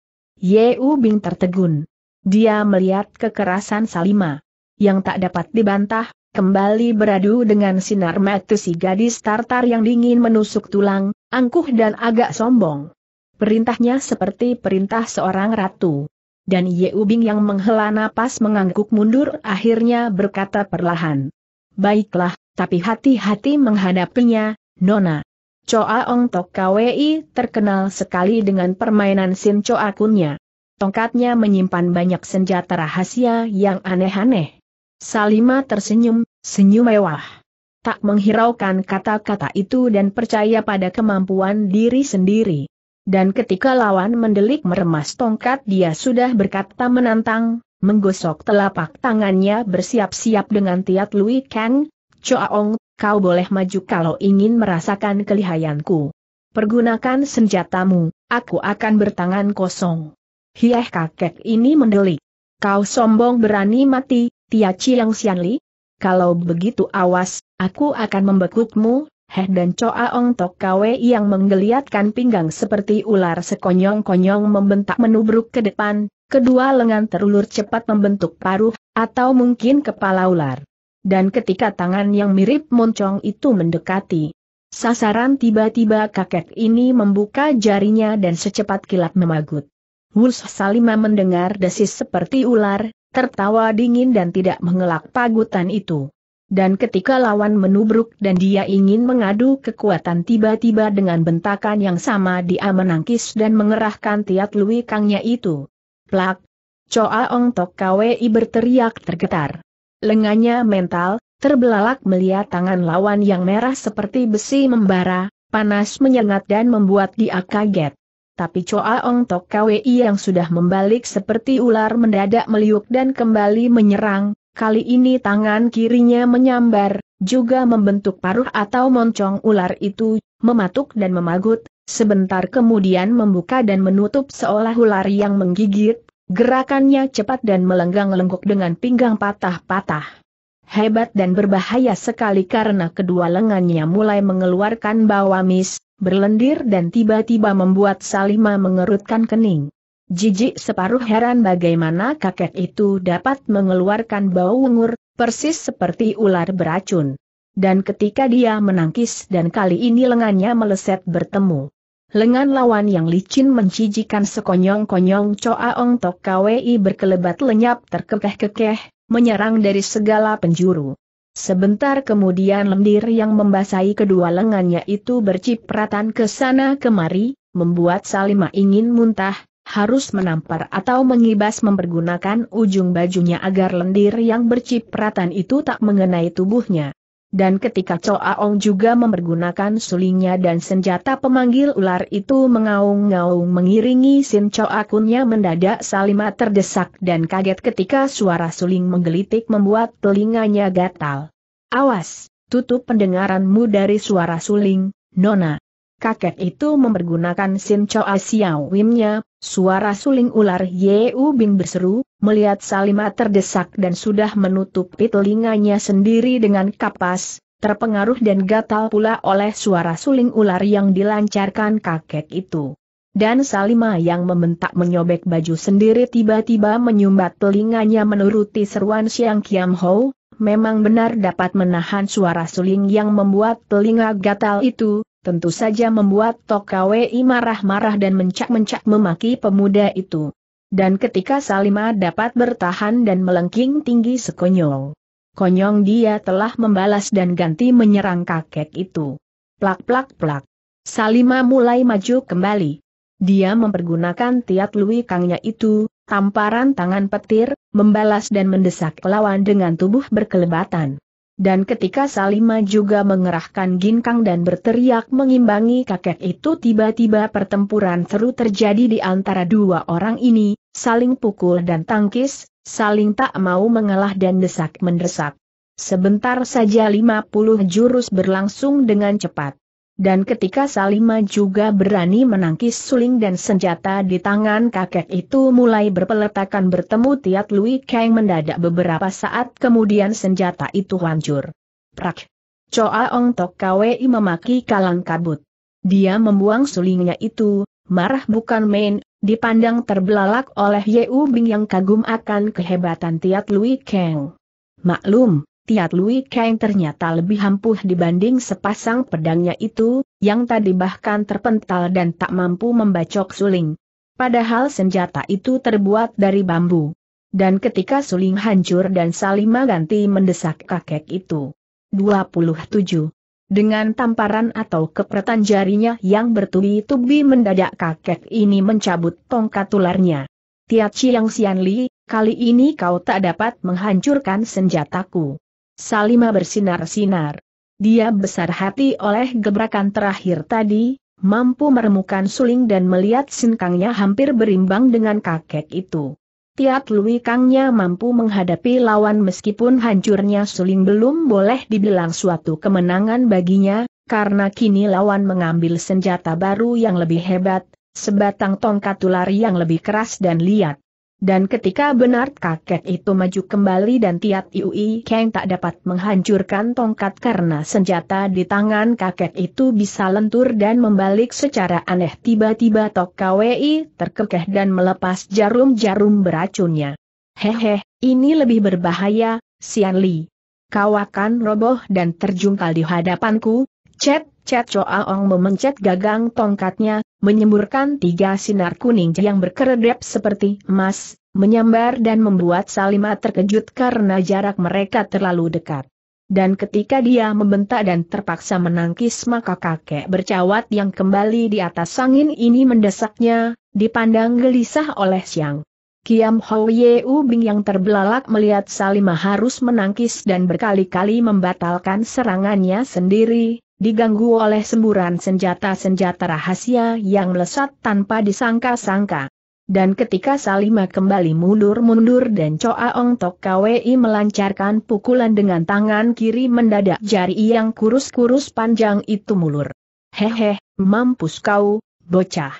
U Bing tertegun. Dia melihat kekerasan Salima. Yang tak dapat dibantah, kembali beradu dengan sinar mata si gadis tartar yang dingin menusuk tulang, angkuh dan agak sombong. Perintahnya seperti perintah seorang ratu. Dan U Bing yang menghela napas mengangguk mundur akhirnya berkata perlahan. Baiklah, tapi hati-hati menghadapinya, Nona. Choa Ong Tok Kwi terkenal sekali dengan permainan Sin Choa Kunnya. Tongkatnya menyimpan banyak senjata rahasia yang aneh-aneh. Salima tersenyum, senyum mewah. Tak menghiraukan kata-kata itu dan percaya pada kemampuan diri sendiri. Dan ketika lawan mendelik meremas tongkat dia sudah berkata menantang, menggosok telapak tangannya bersiap-siap dengan Tiat Lui Kang, Choaong, kau boleh maju kalau ingin merasakan kelihayanku. Pergunakan senjatamu, aku akan bertangan kosong. Hieh kakek ini mendelik. Kau sombong berani mati, Tia Chiang Xianli? Kalau begitu awas, aku akan membekukmu, Heh dan Choa Ong Tok Kwe yang menggeliatkan pinggang seperti ular sekonyong-konyong membentak menubruk ke depan, kedua lengan terulur cepat membentuk paruh, atau mungkin kepala ular dan ketika tangan yang mirip moncong itu mendekati sasaran tiba-tiba kakek ini membuka jarinya dan secepat kilat memagut. Wulf Salima mendengar desis seperti ular, tertawa dingin dan tidak mengelak pagutan itu. Dan ketika lawan menubruk dan dia ingin mengadu kekuatan tiba-tiba dengan bentakan yang sama dia menangkis dan mengerahkan tiat lui kangnya itu. Plak! Choa Ong Tok Kwei berteriak tergetar. Lengannya mental, terbelalak melihat tangan lawan yang merah seperti besi membara, panas menyengat dan membuat dia kaget. Tapi Choa Ong Tok Kwei yang sudah membalik seperti ular mendadak meliuk dan kembali menyerang, kali ini tangan kirinya menyambar, juga membentuk paruh atau moncong ular itu, mematuk dan memagut, sebentar kemudian membuka dan menutup seolah ular yang menggigit, Gerakannya cepat dan melenggang lengkuk dengan pinggang patah-patah. Hebat dan berbahaya sekali karena kedua lengannya mulai mengeluarkan bau amis, berlendir dan tiba-tiba membuat Salima mengerutkan kening. Jijik separuh heran bagaimana kakek itu dapat mengeluarkan bau ungur, persis seperti ular beracun. Dan ketika dia menangkis dan kali ini lengannya meleset bertemu. Lengan lawan yang licin mencijikan sekonyong-konyong coa Ong Tok kwei berkelebat lenyap terkekeh-kekeh, menyerang dari segala penjuru. Sebentar kemudian lendir yang membasahi kedua lengannya itu bercipratan ke sana kemari, membuat Salima ingin muntah, harus menampar atau mengibas mempergunakan ujung bajunya agar lendir yang bercipratan itu tak mengenai tubuhnya dan ketika Choaong juga mempergunakan sulingnya dan senjata pemanggil ular itu mengaung-ngaung mengiringi Sin Kunnya mendadak Salima terdesak dan kaget ketika suara suling menggelitik membuat telinganya gatal. Awas, tutup pendengaranmu dari suara suling, Nona. Kakek itu mempergunakan Sin Choa Xiao Wimnya, Suara suling ular Yeu Bing berseru, melihat Salima terdesak dan sudah menutupi telinganya sendiri dengan kapas, terpengaruh dan gatal pula oleh suara suling ular yang dilancarkan kakek itu. Dan Salima yang membentak menyobek baju sendiri tiba-tiba menyumbat telinganya menuruti seruan Siang Kiam Ho, memang benar dapat menahan suara suling yang membuat telinga gatal itu, tentu saja membuat Tokawi marah-marah dan mencak-mencak memaki pemuda itu. Dan ketika Salima dapat bertahan dan melengking tinggi sekonyol. Konyong dia telah membalas dan ganti menyerang kakek itu. Plak-plak-plak. Salima mulai maju kembali. Dia mempergunakan tiat lui kangnya itu, tamparan tangan petir, membalas dan mendesak lawan dengan tubuh berkelebatan. Dan ketika Salima juga mengerahkan ginkang dan berteriak mengimbangi kakek itu tiba-tiba pertempuran seru terjadi di antara dua orang ini, saling pukul dan tangkis, saling tak mau mengalah dan desak-mendesak. Sebentar saja 50 jurus berlangsung dengan cepat. Dan ketika Salima juga berani menangkis suling dan senjata di tangan kakek itu mulai berpeletakan bertemu Tiat Lui Kang mendadak beberapa saat kemudian senjata itu hancur. Prak! Choa Ong Tok Kwei memaki kalang kabut. Dia membuang sulingnya itu, marah bukan main, dipandang terbelalak oleh Yeu Bing yang kagum akan kehebatan Tiat Lui Kang. Maklum, Tiat Lui Kang ternyata lebih ampuh dibanding sepasang pedangnya itu, yang tadi bahkan terpental dan tak mampu membacok suling. Padahal senjata itu terbuat dari bambu. Dan ketika suling hancur dan Salima ganti mendesak kakek itu. 27. Dengan tamparan atau kepretan jarinya yang bertubi-tubi mendadak kakek ini mencabut tongkat tularnya. Tiat Chiang Xian Li, kali ini kau tak dapat menghancurkan senjataku. Salima bersinar-sinar. Dia besar hati oleh gebrakan terakhir tadi, mampu meremukan suling dan melihat sinkangnya hampir berimbang dengan kakek itu. Tiat Lui Kangnya mampu menghadapi lawan meskipun hancurnya suling belum boleh dibilang suatu kemenangan baginya, karena kini lawan mengambil senjata baru yang lebih hebat, sebatang tongkat ular yang lebih keras dan liat. Dan ketika benar kakek itu maju kembali dan Tiat Iui Kang tak dapat menghancurkan tongkat karena senjata di tangan kakek itu bisa lentur dan membalik secara aneh tiba-tiba Tok Kwei terkekeh dan melepas jarum-jarum beracunnya. Hehe, ini lebih berbahaya, Sian Li. Kau akan roboh dan terjungkal di hadapanku, Cet Cet Choa Ong memencet gagang tongkatnya, menyemburkan tiga sinar kuning yang berkeredap seperti emas, menyambar dan membuat Salima terkejut karena jarak mereka terlalu dekat. Dan ketika dia membentak dan terpaksa menangkis maka kakek bercawat yang kembali di atas angin ini mendesaknya, dipandang gelisah oleh Siang. Kiam Ho Ye U Bing yang terbelalak melihat Salima harus menangkis dan berkali-kali membatalkan serangannya sendiri, diganggu oleh semburan senjata-senjata rahasia yang melesat tanpa disangka-sangka. Dan ketika Salima kembali mundur-mundur dan Choa Ong Tok Kwi melancarkan pukulan dengan tangan kiri mendadak jari yang kurus-kurus panjang itu mulur. Hehe, mampus kau, bocah.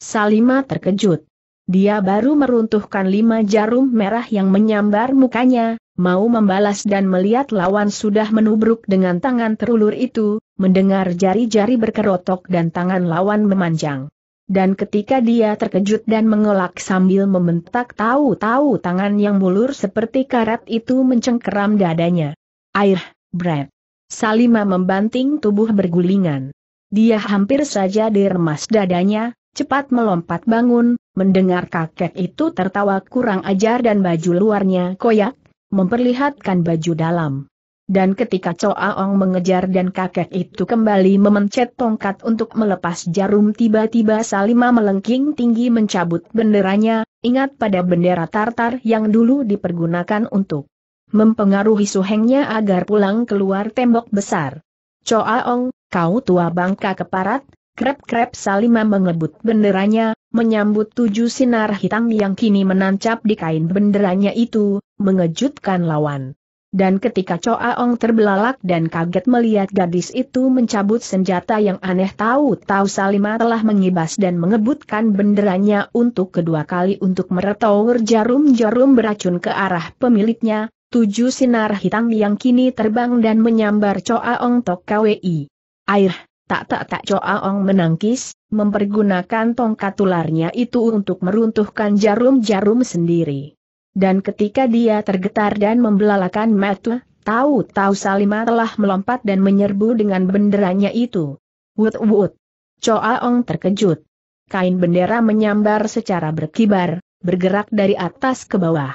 Salima terkejut. Dia baru meruntuhkan lima jarum merah yang menyambar mukanya, mau membalas dan melihat lawan sudah menubruk dengan tangan terulur itu, mendengar jari-jari berkerotok dan tangan lawan memanjang. Dan ketika dia terkejut dan mengelak sambil membentak tahu-tahu tangan yang mulur seperti karat itu mencengkeram dadanya. Air, Brad. Salima membanting tubuh bergulingan. Dia hampir saja diremas dadanya, cepat melompat bangun, mendengar kakek itu tertawa kurang ajar dan baju luarnya koyak, memperlihatkan baju dalam. Dan ketika Choa Ong mengejar dan kakek itu kembali memencet tongkat untuk melepas jarum tiba-tiba Salima melengking tinggi mencabut benderanya, ingat pada bendera Tartar yang dulu dipergunakan untuk mempengaruhi suhengnya agar pulang keluar tembok besar. Choa Ong, kau tua bangka keparat, krep-krep Salima mengebut benderanya, menyambut tujuh sinar hitam yang kini menancap di kain benderanya itu, mengejutkan lawan. Dan ketika Choa Ong terbelalak dan kaget melihat gadis itu mencabut senjata yang aneh tahu-tahu Salima telah mengibas dan mengebutkan benderanya untuk kedua kali untuk meretour jarum-jarum beracun ke arah pemiliknya, tujuh sinar hitam yang kini terbang dan menyambar Choa Ong Tok Kwi. Air, tak tak tak Choa Ong menangkis, mempergunakan tongkat ularnya itu untuk meruntuhkan jarum-jarum sendiri. Dan ketika dia tergetar dan membelalakan mata, tahu-tahu Salima telah melompat dan menyerbu dengan benderanya itu. Wut-wut. Choaong terkejut. Kain bendera menyambar secara berkibar, bergerak dari atas ke bawah.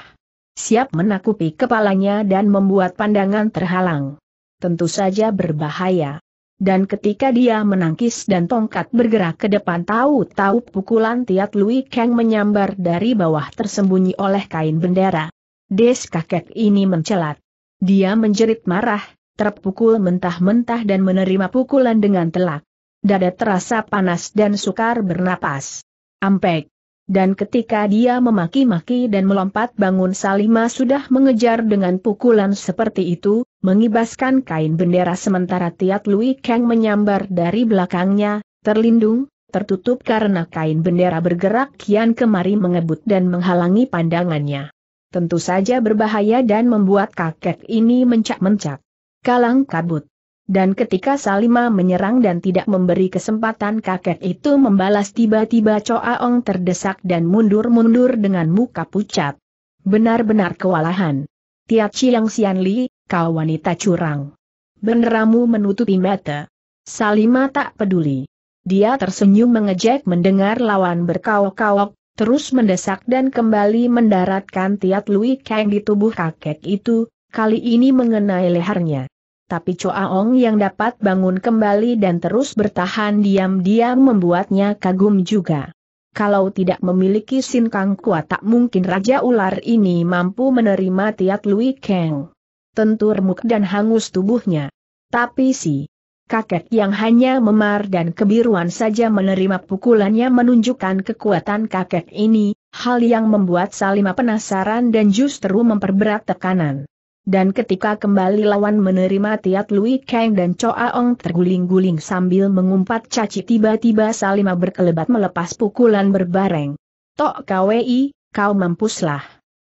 Siap menakupi kepalanya dan membuat pandangan terhalang. Tentu saja berbahaya dan ketika dia menangkis dan tongkat bergerak ke depan tahu-tahu pukulan Tiat Lui Kang menyambar dari bawah tersembunyi oleh kain bendera. Des kakek ini mencelat. Dia menjerit marah, terpukul mentah-mentah dan menerima pukulan dengan telak. Dada terasa panas dan sukar bernapas. Ampek. Dan ketika dia memaki-maki dan melompat bangun Salima sudah mengejar dengan pukulan seperti itu, mengibaskan kain bendera sementara Tiat Lui Kang menyambar dari belakangnya, terlindung, tertutup karena kain bendera bergerak kian kemari mengebut dan menghalangi pandangannya. Tentu saja berbahaya dan membuat kakek ini mencak-mencak. Kalang kabut. Dan ketika Salima menyerang dan tidak memberi kesempatan kakek itu membalas tiba-tiba Coaong Ong terdesak dan mundur-mundur dengan muka pucat. Benar-benar kewalahan. Tiat Chiang Sian Li, kau wanita curang. Beneramu menutupi mata. Salima tak peduli. Dia tersenyum mengejek mendengar lawan berkaok-kaok, terus mendesak dan kembali mendaratkan Tiat Lui Kang di tubuh kakek itu, kali ini mengenai lehernya tapi ong yang dapat bangun kembali dan terus bertahan diam-diam membuatnya kagum juga. Kalau tidak memiliki Sin Kang kuat tak mungkin Raja Ular ini mampu menerima Tiat Lui Kang. Tentu remuk dan hangus tubuhnya. Tapi si kakek yang hanya memar dan kebiruan saja menerima pukulannya menunjukkan kekuatan kakek ini, hal yang membuat Salima penasaran dan justru memperberat tekanan. Dan ketika kembali lawan menerima Tiat Lui Kang dan Choa Ong terguling-guling sambil mengumpat caci tiba-tiba Salima berkelebat melepas pukulan berbareng. Tok KWI, kau mampuslah.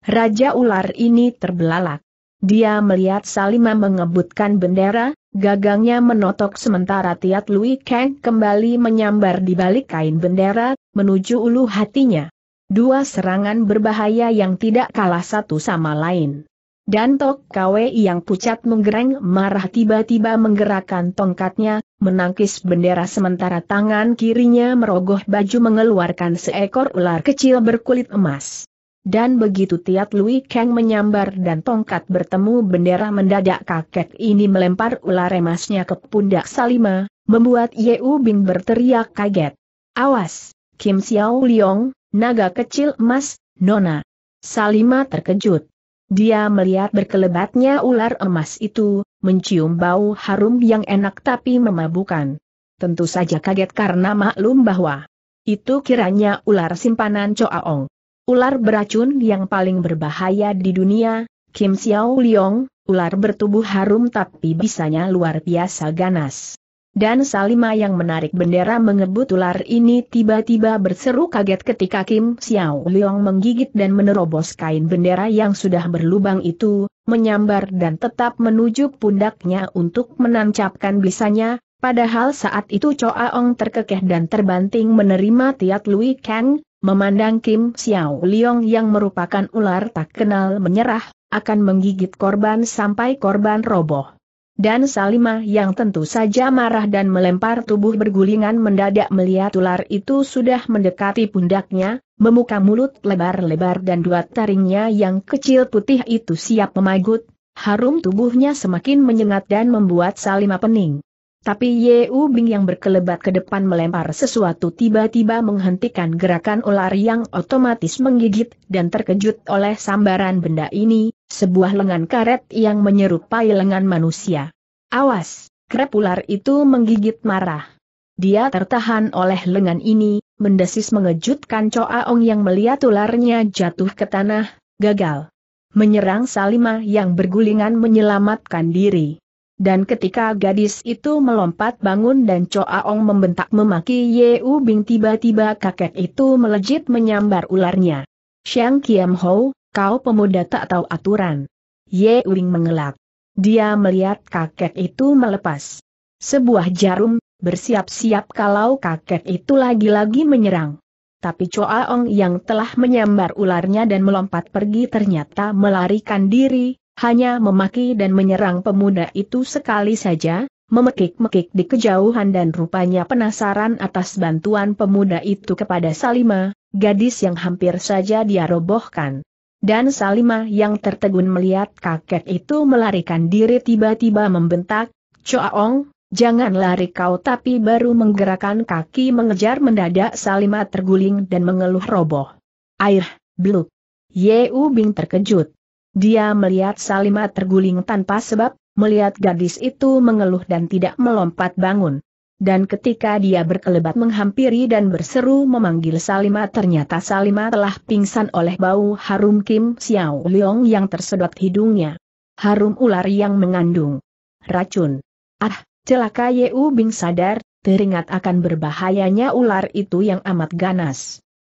Raja ular ini terbelalak. Dia melihat Salima mengebutkan bendera, gagangnya menotok sementara Tiat Lui Kang kembali menyambar di balik kain bendera, menuju ulu hatinya. Dua serangan berbahaya yang tidak kalah satu sama lain. Dan Tok Kwe yang pucat menggereng marah tiba-tiba menggerakkan tongkatnya, menangkis bendera sementara tangan kirinya merogoh baju mengeluarkan seekor ular kecil berkulit emas. Dan begitu Tiat Lui Kang menyambar dan tongkat bertemu bendera mendadak kakek ini melempar ular emasnya ke pundak Salima, membuat Yeu Bing berteriak kaget. Awas, Kim Xiao Liong, naga kecil emas, Nona. Salima terkejut. Dia melihat berkelebatnya ular emas itu, mencium bau harum yang enak tapi memabukan. Tentu saja kaget karena maklum bahwa itu kiranya ular simpanan Coaong. Ular beracun yang paling berbahaya di dunia, Kim Xiao Liong, ular bertubuh harum tapi bisanya luar biasa ganas. Dan Salima yang menarik bendera mengebut ular ini tiba-tiba berseru kaget ketika Kim Xiao Leong menggigit dan menerobos kain bendera yang sudah berlubang itu, menyambar dan tetap menuju pundaknya untuk menancapkan bisanya, padahal saat itu Choa Ong terkekeh dan terbanting menerima Tiat Lui Kang, memandang Kim Xiao Leong yang merupakan ular tak kenal menyerah, akan menggigit korban sampai korban roboh. Dan Salimah yang tentu saja marah dan melempar tubuh bergulingan mendadak melihat ular itu sudah mendekati pundaknya, memuka mulut lebar-lebar dan dua taringnya yang kecil putih itu siap memagut, harum tubuhnya semakin menyengat dan membuat Salimah pening. Tapi U Bing yang berkelebat ke depan melempar sesuatu tiba-tiba menghentikan gerakan ular yang otomatis menggigit dan terkejut oleh sambaran benda ini, sebuah lengan karet yang menyerupai lengan manusia. Awas, krep ular itu menggigit marah. Dia tertahan oleh lengan ini, mendesis mengejutkan Choa Ong yang melihat ularnya jatuh ke tanah, gagal. Menyerang Salima yang bergulingan menyelamatkan diri. Dan ketika gadis itu melompat bangun dan Choaong membentak memaki Yeu Bing tiba-tiba kakek itu melejit menyambar ularnya. Xiang Kiam Ho, kau pemuda tak tahu aturan. Yeu Bing mengelak. Dia melihat kakek itu melepas sebuah jarum, bersiap-siap kalau kakek itu lagi-lagi menyerang. Tapi Choaong yang telah menyambar ularnya dan melompat pergi ternyata melarikan diri, hanya memaki dan menyerang pemuda itu sekali saja, memekik-mekik di kejauhan dan rupanya penasaran atas bantuan pemuda itu kepada Salima, gadis yang hampir saja dia robohkan. Dan Salima yang tertegun melihat kakek itu melarikan diri tiba-tiba membentak, Coaong, jangan lari kau tapi baru menggerakkan kaki mengejar mendadak Salima terguling dan mengeluh roboh. Air, bluk. ye ubing terkejut. Dia melihat Salima terguling tanpa sebab, melihat gadis itu mengeluh dan tidak melompat bangun. Dan ketika dia berkelebat menghampiri dan berseru memanggil Salima ternyata Salima telah pingsan oleh bau harum Kim Xiao Leong yang tersedot hidungnya. Harum ular yang mengandung racun. Ah, celaka Yeu Bing sadar, teringat akan berbahayanya ular itu yang amat ganas.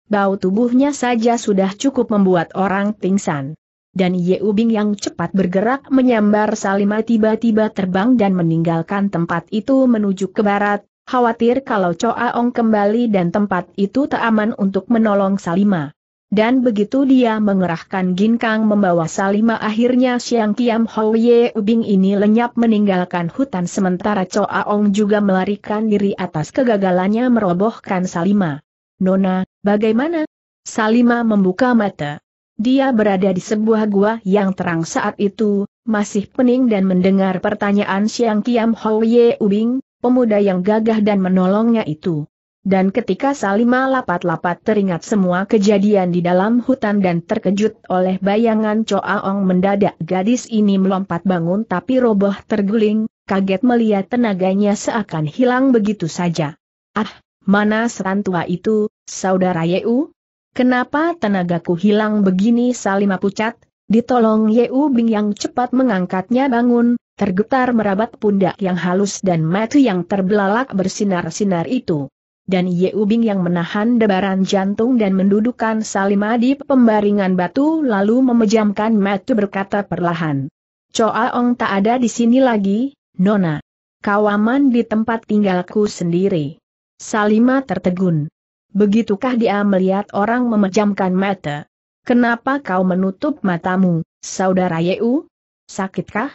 Bau tubuhnya saja sudah cukup membuat orang pingsan dan Ye Ubing yang cepat bergerak menyambar Salima tiba-tiba terbang dan meninggalkan tempat itu menuju ke barat, khawatir kalau Choa Ong kembali dan tempat itu tak aman untuk menolong Salima. Dan begitu dia mengerahkan ginkang membawa Salima akhirnya Siang Kiam Hou Ye Ubing ini lenyap meninggalkan hutan sementara Choa Ong juga melarikan diri atas kegagalannya merobohkan Salima. Nona, bagaimana? Salima membuka mata. Dia berada di sebuah gua yang terang saat itu, masih pening dan mendengar pertanyaan Siang Kiam Hou Ye Ubing, pemuda yang gagah dan menolongnya itu. Dan ketika Salima lapat-lapat teringat semua kejadian di dalam hutan dan terkejut oleh bayangan Ong mendadak gadis ini melompat bangun tapi roboh terguling, kaget melihat tenaganya seakan hilang begitu saja. Ah, mana serantua itu, saudara Yeu? Kenapa tenagaku hilang begini Salima pucat, ditolong Yeu Bing yang cepat mengangkatnya bangun, tergetar merabat pundak yang halus dan mati yang terbelalak bersinar-sinar itu. Dan Yeu Bing yang menahan debaran jantung dan mendudukan Salima di pembaringan batu lalu memejamkan mati berkata perlahan. Coa Ong tak ada di sini lagi, Nona. Kawaman di tempat tinggalku sendiri. Salima tertegun. Begitukah dia melihat orang memejamkan mata? Kenapa kau menutup matamu, saudara Yeu? Sakitkah?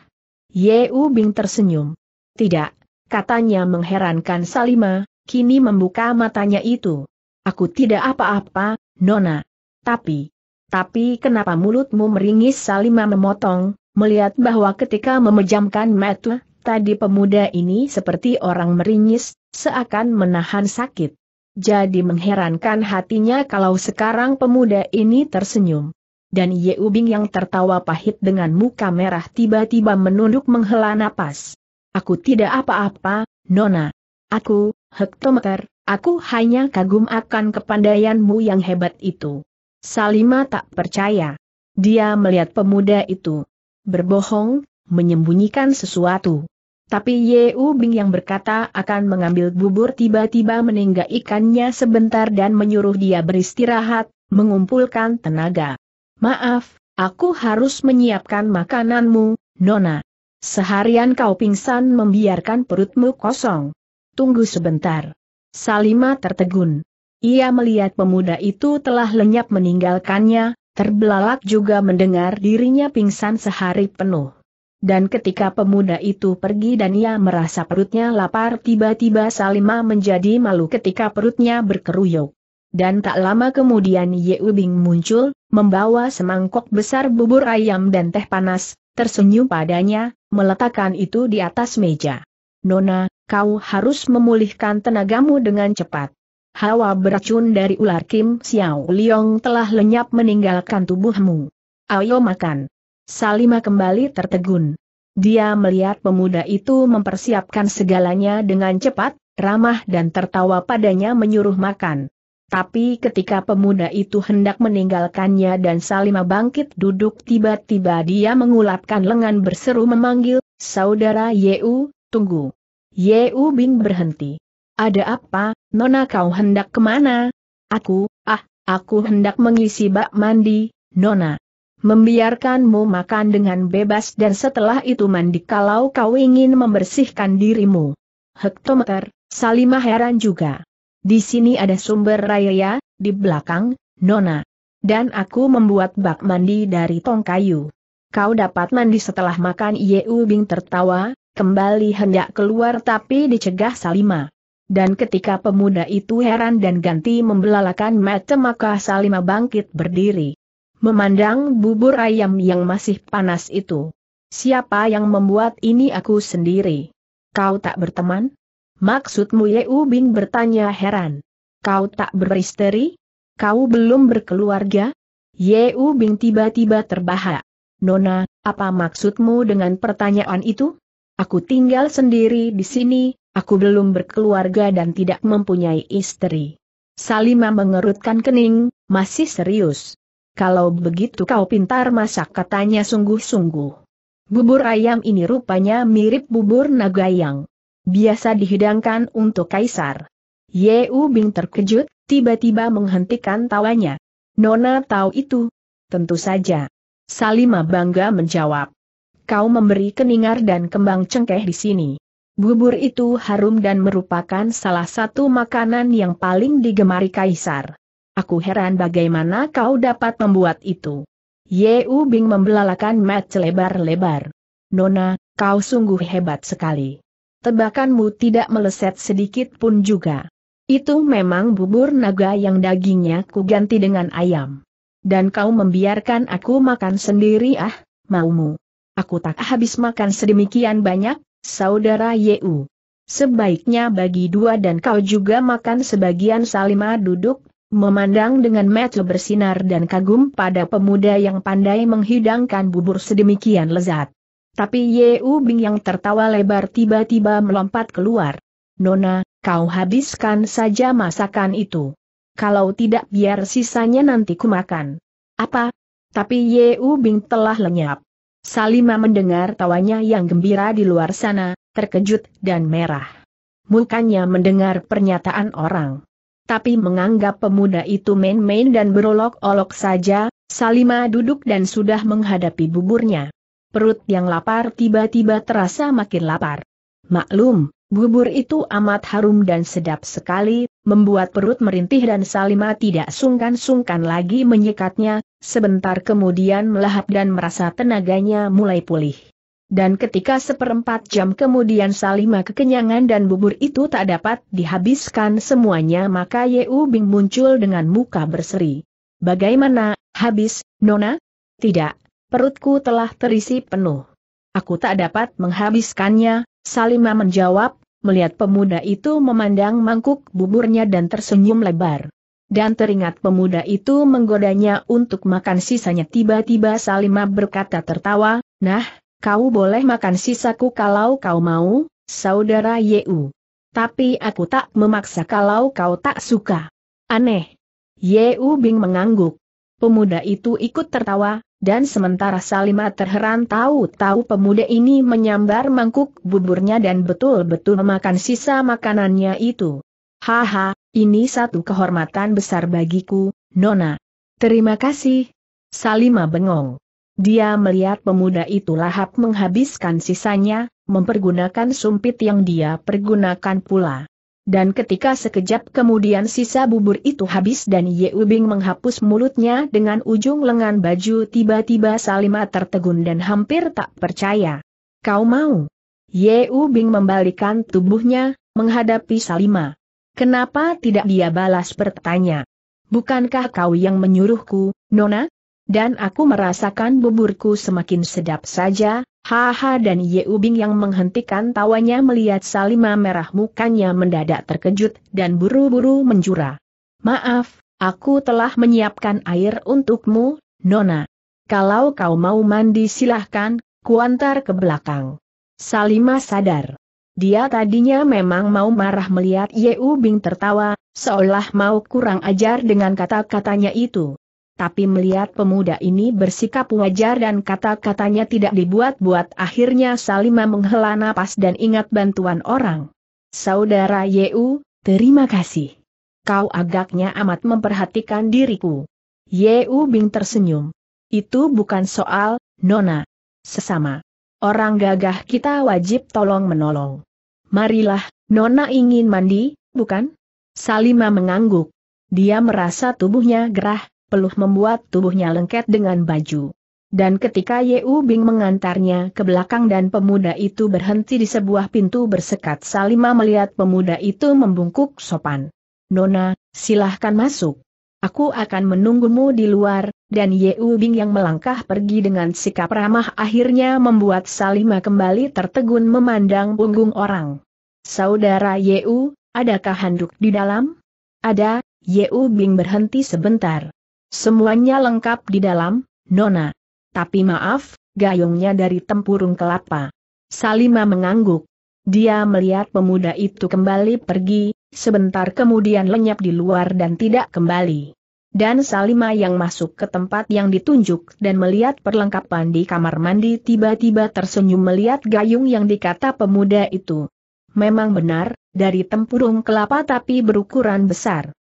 Yeu Bing tersenyum. Tidak, katanya mengherankan Salima, kini membuka matanya itu. Aku tidak apa-apa, Nona. Tapi, tapi kenapa mulutmu meringis Salima memotong, melihat bahwa ketika memejamkan mata, tadi pemuda ini seperti orang meringis, seakan menahan sakit. Jadi mengherankan hatinya kalau sekarang pemuda ini tersenyum. Dan Ye Ubing yang tertawa pahit dengan muka merah tiba-tiba menunduk menghela napas. Aku tidak apa-apa, Nona. Aku, hektometer, aku hanya kagum akan kepandaianmu yang hebat itu. Salima tak percaya. Dia melihat pemuda itu berbohong, menyembunyikan sesuatu. Tapi Ye Bing yang berkata akan mengambil bubur tiba-tiba ikannya sebentar dan menyuruh dia beristirahat, mengumpulkan tenaga. Maaf, aku harus menyiapkan makananmu, Nona. Seharian kau pingsan membiarkan perutmu kosong. Tunggu sebentar. Salima tertegun. Ia melihat pemuda itu telah lenyap meninggalkannya, terbelalak juga mendengar dirinya pingsan sehari penuh. Dan ketika pemuda itu pergi dan ia merasa perutnya lapar tiba-tiba Salima menjadi malu ketika perutnya berkeruyuk. Dan tak lama kemudian Ye Ubing muncul, membawa semangkok besar bubur ayam dan teh panas, tersenyum padanya, meletakkan itu di atas meja. Nona, kau harus memulihkan tenagamu dengan cepat. Hawa beracun dari ular Kim Xiao Liong telah lenyap meninggalkan tubuhmu. Ayo makan. Salima kembali tertegun. Dia melihat pemuda itu mempersiapkan segalanya dengan cepat, ramah dan tertawa padanya menyuruh makan. Tapi ketika pemuda itu hendak meninggalkannya dan Salima bangkit duduk tiba-tiba dia mengulapkan lengan berseru memanggil, Saudara Yeu, tunggu. Yeu Bing berhenti. Ada apa, Nona kau hendak kemana? Aku, ah, aku hendak mengisi bak mandi, Nona membiarkanmu makan dengan bebas dan setelah itu mandi kalau kau ingin membersihkan dirimu. Hektometer, Salimah heran juga. Di sini ada sumber raya, ya, di belakang, Nona. Dan aku membuat bak mandi dari tong kayu. Kau dapat mandi setelah makan Yeu Bing tertawa, kembali hendak keluar tapi dicegah Salima. Dan ketika pemuda itu heran dan ganti membelalakan mata maka Salima bangkit berdiri memandang bubur ayam yang masih panas itu. Siapa yang membuat ini aku sendiri? Kau tak berteman? Maksudmu Yeu Bing bertanya heran. Kau tak beristri? Kau belum berkeluarga? Yeu Bing tiba-tiba terbahak. Nona, apa maksudmu dengan pertanyaan itu? Aku tinggal sendiri di sini, aku belum berkeluarga dan tidak mempunyai istri. Salima mengerutkan kening, masih serius kalau begitu kau pintar masak katanya sungguh-sungguh. Bubur ayam ini rupanya mirip bubur naga yang biasa dihidangkan untuk kaisar. U Bing terkejut, tiba-tiba menghentikan tawanya. Nona tahu itu? Tentu saja. Salima bangga menjawab. Kau memberi keningar dan kembang cengkeh di sini. Bubur itu harum dan merupakan salah satu makanan yang paling digemari kaisar. Aku heran bagaimana kau dapat membuat itu. Yeu Bing membelalakan mat lebar-lebar. Nona, kau sungguh hebat sekali. Tebakanmu tidak meleset sedikit pun juga. Itu memang bubur naga yang dagingnya ku ganti dengan ayam. Dan kau membiarkan aku makan sendiri ah, maumu. Aku tak habis makan sedemikian banyak, saudara Yeu. Sebaiknya bagi dua dan kau juga makan sebagian Salima duduk memandang dengan mata bersinar dan kagum pada pemuda yang pandai menghidangkan bubur sedemikian lezat. Tapi Ye U Bing yang tertawa lebar tiba-tiba melompat keluar. Nona, kau habiskan saja masakan itu. Kalau tidak biar sisanya nanti kumakan. Apa? Tapi Ye U Bing telah lenyap. Salima mendengar tawanya yang gembira di luar sana, terkejut dan merah. Mukanya mendengar pernyataan orang tapi menganggap pemuda itu main-main dan berolok-olok saja, Salima duduk dan sudah menghadapi buburnya. Perut yang lapar tiba-tiba terasa makin lapar. Maklum, bubur itu amat harum dan sedap sekali, membuat perut merintih dan Salima tidak sungkan-sungkan lagi menyekatnya, sebentar kemudian melahap dan merasa tenaganya mulai pulih. Dan ketika seperempat jam kemudian Salima kekenyangan dan bubur itu tak dapat dihabiskan semuanya maka U Bing muncul dengan muka berseri. Bagaimana, habis, Nona? Tidak, perutku telah terisi penuh. Aku tak dapat menghabiskannya, Salima menjawab, melihat pemuda itu memandang mangkuk buburnya dan tersenyum lebar. Dan teringat pemuda itu menggodanya untuk makan sisanya tiba-tiba Salima berkata tertawa, Nah, Kau boleh makan sisaku kalau kau mau, saudara Yeu. Tapi aku tak memaksa kalau kau tak suka. Aneh. Yeu Bing mengangguk. Pemuda itu ikut tertawa, dan sementara Salima terheran tahu-tahu pemuda ini menyambar mangkuk buburnya dan betul-betul memakan sisa makanannya itu. Haha, ini satu kehormatan besar bagiku, Nona. Terima kasih. Salima bengong. Dia melihat pemuda itu lahap menghabiskan sisanya, mempergunakan sumpit yang dia pergunakan pula. Dan ketika sekejap kemudian sisa bubur itu habis dan Ye Ubing menghapus mulutnya dengan ujung lengan baju tiba-tiba Salima tertegun dan hampir tak percaya. Kau mau? Ye Ubing membalikan tubuhnya, menghadapi Salima. Kenapa tidak dia balas bertanya? Bukankah kau yang menyuruhku, Nona? dan aku merasakan buburku semakin sedap saja, haha dan Ubing yang menghentikan tawanya melihat Salima merah mukanya mendadak terkejut dan buru-buru menjura. Maaf, aku telah menyiapkan air untukmu, Nona. Kalau kau mau mandi silahkan, kuantar ke belakang. Salima sadar. Dia tadinya memang mau marah melihat Ye Ubing tertawa, seolah mau kurang ajar dengan kata-katanya itu tapi melihat pemuda ini bersikap wajar dan kata-katanya tidak dibuat-buat akhirnya Salima menghela napas dan ingat bantuan orang. Saudara Yeu, terima kasih. Kau agaknya amat memperhatikan diriku. Yeu Bing tersenyum. Itu bukan soal, Nona. Sesama. Orang gagah kita wajib tolong menolong. Marilah, Nona ingin mandi, bukan? Salima mengangguk. Dia merasa tubuhnya gerah, peluh membuat tubuhnya lengket dengan baju. Dan ketika U Bing mengantarnya ke belakang dan pemuda itu berhenti di sebuah pintu bersekat Salima melihat pemuda itu membungkuk sopan. Nona, silahkan masuk. Aku akan menunggumu di luar, dan U Bing yang melangkah pergi dengan sikap ramah akhirnya membuat Salima kembali tertegun memandang punggung orang. Saudara U, adakah handuk di dalam? Ada, U Bing berhenti sebentar. Semuanya lengkap di dalam, Nona. Tapi maaf, gayungnya dari tempurung kelapa. Salima mengangguk. Dia melihat pemuda itu kembali pergi, sebentar kemudian lenyap di luar dan tidak kembali. Dan Salima yang masuk ke tempat yang ditunjuk dan melihat perlengkapan di kamar mandi tiba-tiba tersenyum melihat gayung yang dikata pemuda itu. Memang benar, dari tempurung kelapa tapi berukuran besar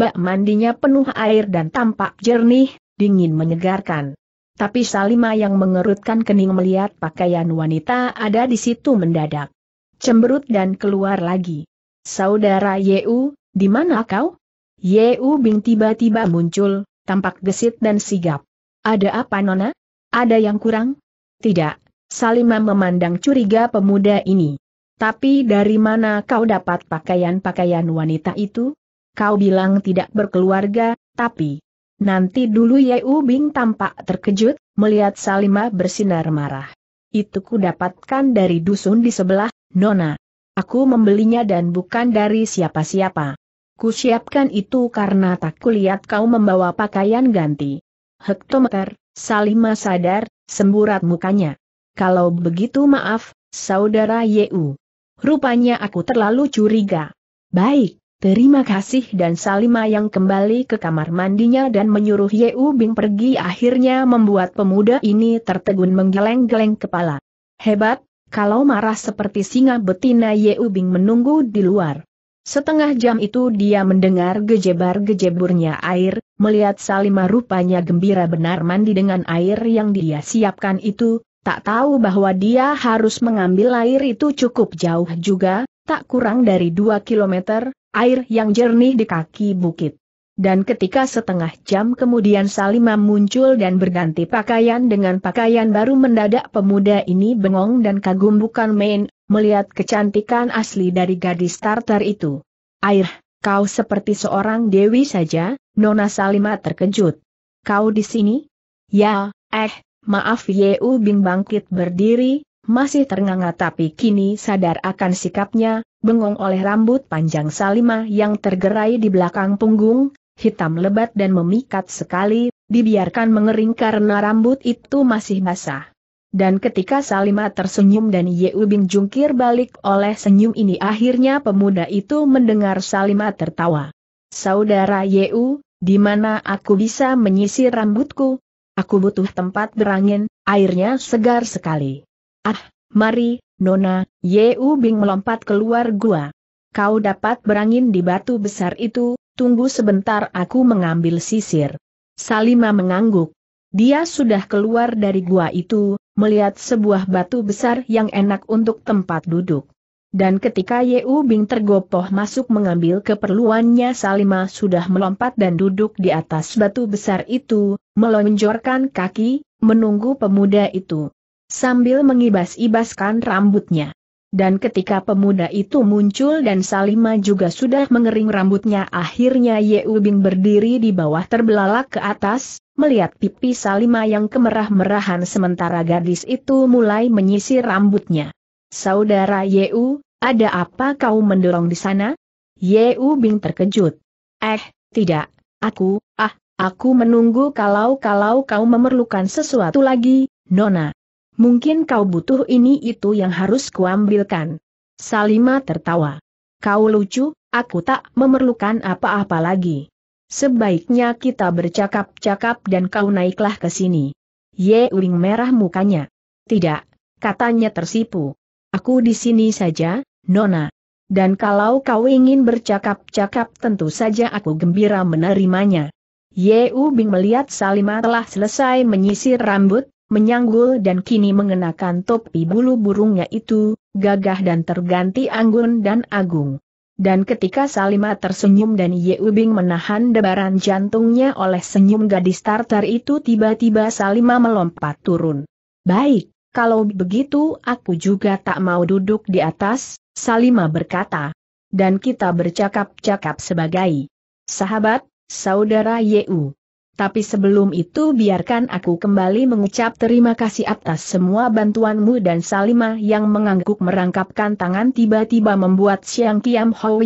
bak mandinya penuh air dan tampak jernih, dingin menyegarkan. Tapi Salima yang mengerutkan kening melihat pakaian wanita ada di situ mendadak. Cemberut dan keluar lagi. Saudara Yeu, di mana kau? Yeu Bing tiba-tiba muncul, tampak gesit dan sigap. Ada apa Nona? Ada yang kurang? Tidak, Salima memandang curiga pemuda ini. Tapi dari mana kau dapat pakaian-pakaian wanita itu? kau bilang tidak berkeluarga, tapi... Nanti dulu Ye Ubing tampak terkejut, melihat Salima bersinar marah. Itu ku dapatkan dari dusun di sebelah, Nona. Aku membelinya dan bukan dari siapa-siapa. Ku siapkan itu karena tak kulihat kau membawa pakaian ganti. Hektometer, Salima sadar, semburat mukanya. Kalau begitu maaf, saudara Yeu. Rupanya aku terlalu curiga. Baik, Terima kasih dan Salima yang kembali ke kamar mandinya dan menyuruh U Bing pergi akhirnya membuat pemuda ini tertegun menggeleng-geleng kepala. Hebat, kalau marah seperti singa betina U Bing menunggu di luar. Setengah jam itu dia mendengar gejebar-gejeburnya air, melihat Salima rupanya gembira benar mandi dengan air yang dia siapkan itu, tak tahu bahwa dia harus mengambil air itu cukup jauh juga, tak kurang dari 2 kilometer, air yang jernih di kaki bukit. Dan ketika setengah jam kemudian Salima muncul dan berganti pakaian dengan pakaian baru mendadak pemuda ini bengong dan kagum bukan main, melihat kecantikan asli dari gadis Tartar itu. Air, kau seperti seorang dewi saja, Nona Salima terkejut. Kau di sini? Ya, eh, maaf Yeu Bing bangkit berdiri, masih ternganga tapi kini sadar akan sikapnya, bengong oleh rambut panjang Salima yang tergerai di belakang punggung, hitam lebat dan memikat sekali, dibiarkan mengering karena rambut itu masih basah. Dan ketika Salima tersenyum dan Ye Ubing jungkir balik oleh senyum ini akhirnya pemuda itu mendengar Salima tertawa. Saudara Yeu, di mana aku bisa menyisir rambutku? Aku butuh tempat berangin, airnya segar sekali. Ah, mari, Nona, U Bing melompat keluar gua. Kau dapat berangin di batu besar itu, tunggu sebentar aku mengambil sisir. Salima mengangguk. Dia sudah keluar dari gua itu, melihat sebuah batu besar yang enak untuk tempat duduk. Dan ketika U Bing tergopoh masuk mengambil keperluannya Salima sudah melompat dan duduk di atas batu besar itu, melonjorkan kaki, menunggu pemuda itu sambil mengibas-ibaskan rambutnya. Dan ketika pemuda itu muncul dan Salima juga sudah mengering rambutnya akhirnya Ye Ubing berdiri di bawah terbelalak ke atas, melihat pipi Salima yang kemerah-merahan sementara gadis itu mulai menyisir rambutnya. Saudara Yeu, ada apa kau mendorong di sana? Yeu Bing terkejut. Eh, tidak, aku, ah, aku menunggu kalau-kalau kau memerlukan sesuatu lagi, Nona. Mungkin kau butuh ini itu yang harus kuambilkan. Salima tertawa. Kau lucu, aku tak memerlukan apa-apa lagi. Sebaiknya kita bercakap-cakap dan kau naiklah ke sini. Ye Uing merah mukanya. Tidak, katanya tersipu. Aku di sini saja, Nona. Dan kalau kau ingin bercakap-cakap tentu saja aku gembira menerimanya. Ye Ubing melihat Salima telah selesai menyisir rambut, menyanggul dan kini mengenakan topi bulu burungnya itu, gagah dan terganti anggun dan agung. Dan ketika Salima tersenyum dan Ubing menahan debaran jantungnya oleh senyum gadis Tartar itu tiba-tiba Salima melompat turun. Baik, kalau begitu aku juga tak mau duduk di atas, Salima berkata. Dan kita bercakap-cakap sebagai sahabat, saudara Yeu. Tapi sebelum itu biarkan aku kembali mengucap terima kasih atas semua bantuanmu dan Salima yang mengangguk merangkapkan tangan tiba-tiba membuat Siang Kiam Ho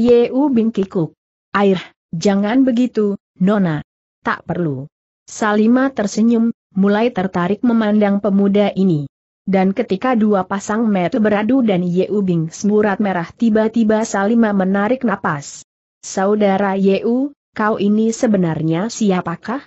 Bing kikuk. Air, jangan begitu, Nona. Tak perlu. Salima tersenyum, mulai tertarik memandang pemuda ini. Dan ketika dua pasang mata beradu dan U Bing semurat merah tiba-tiba Salima menarik napas. Saudara Ye U, kau ini sebenarnya siapakah?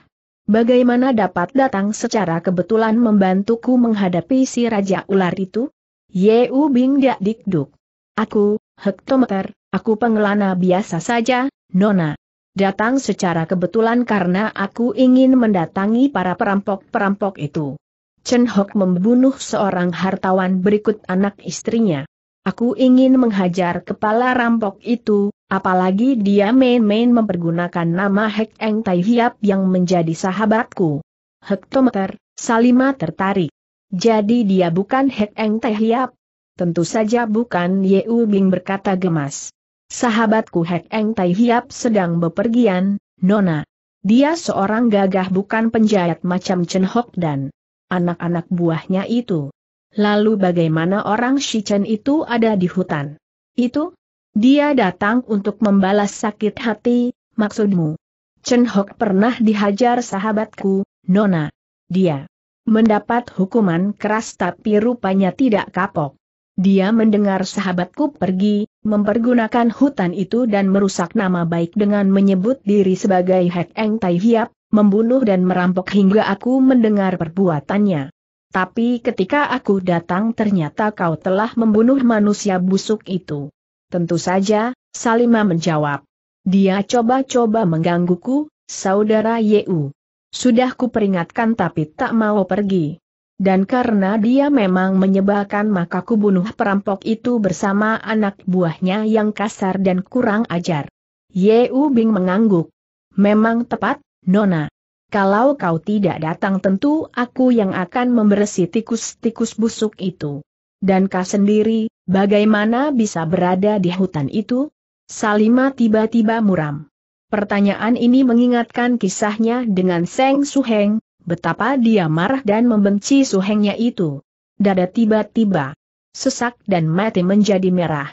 bagaimana dapat datang secara kebetulan membantuku menghadapi si Raja Ular itu? Yeu Bing Dak Dikduk. Aku, hektometer, aku pengelana biasa saja, Nona. Datang secara kebetulan karena aku ingin mendatangi para perampok-perampok itu. Chen Hok membunuh seorang hartawan berikut anak istrinya. Aku ingin menghajar kepala rampok itu, apalagi dia main-main mempergunakan nama Hek Eng Tai Hiap yang menjadi sahabatku. Hektometer, Salima tertarik. Jadi dia bukan Hek Eng Tai Hiap? Tentu saja bukan Yeu Bing berkata gemas. Sahabatku Hek Eng Tai Hiap sedang bepergian, Nona. Dia seorang gagah bukan penjahat macam Chen Hok dan anak-anak buahnya itu. Lalu bagaimana orang Shichen itu ada di hutan? Itu? Dia datang untuk membalas sakit hati, maksudmu? Chen Hok pernah dihajar sahabatku, Nona. Dia mendapat hukuman keras tapi rupanya tidak kapok. Dia mendengar sahabatku pergi, mempergunakan hutan itu dan merusak nama baik dengan menyebut diri sebagai Hek Eng Tai Hiap, membunuh dan merampok hingga aku mendengar perbuatannya. Tapi ketika aku datang ternyata kau telah membunuh manusia busuk itu. Tentu saja, Salima menjawab. Dia coba-coba menggangguku, saudara Yeu. Sudah kuperingatkan tapi tak mau pergi. Dan karena dia memang menyebalkan maka ku bunuh perampok itu bersama anak buahnya yang kasar dan kurang ajar. Yeu Bing mengangguk. Memang tepat, Nona. Kalau kau tidak datang tentu aku yang akan memberesi tikus-tikus busuk itu. Dan kau sendiri, bagaimana bisa berada di hutan itu? Salima tiba-tiba muram. Pertanyaan ini mengingatkan kisahnya dengan Seng Suheng, betapa dia marah dan membenci Suhengnya itu. Dada tiba-tiba sesak dan mati menjadi merah.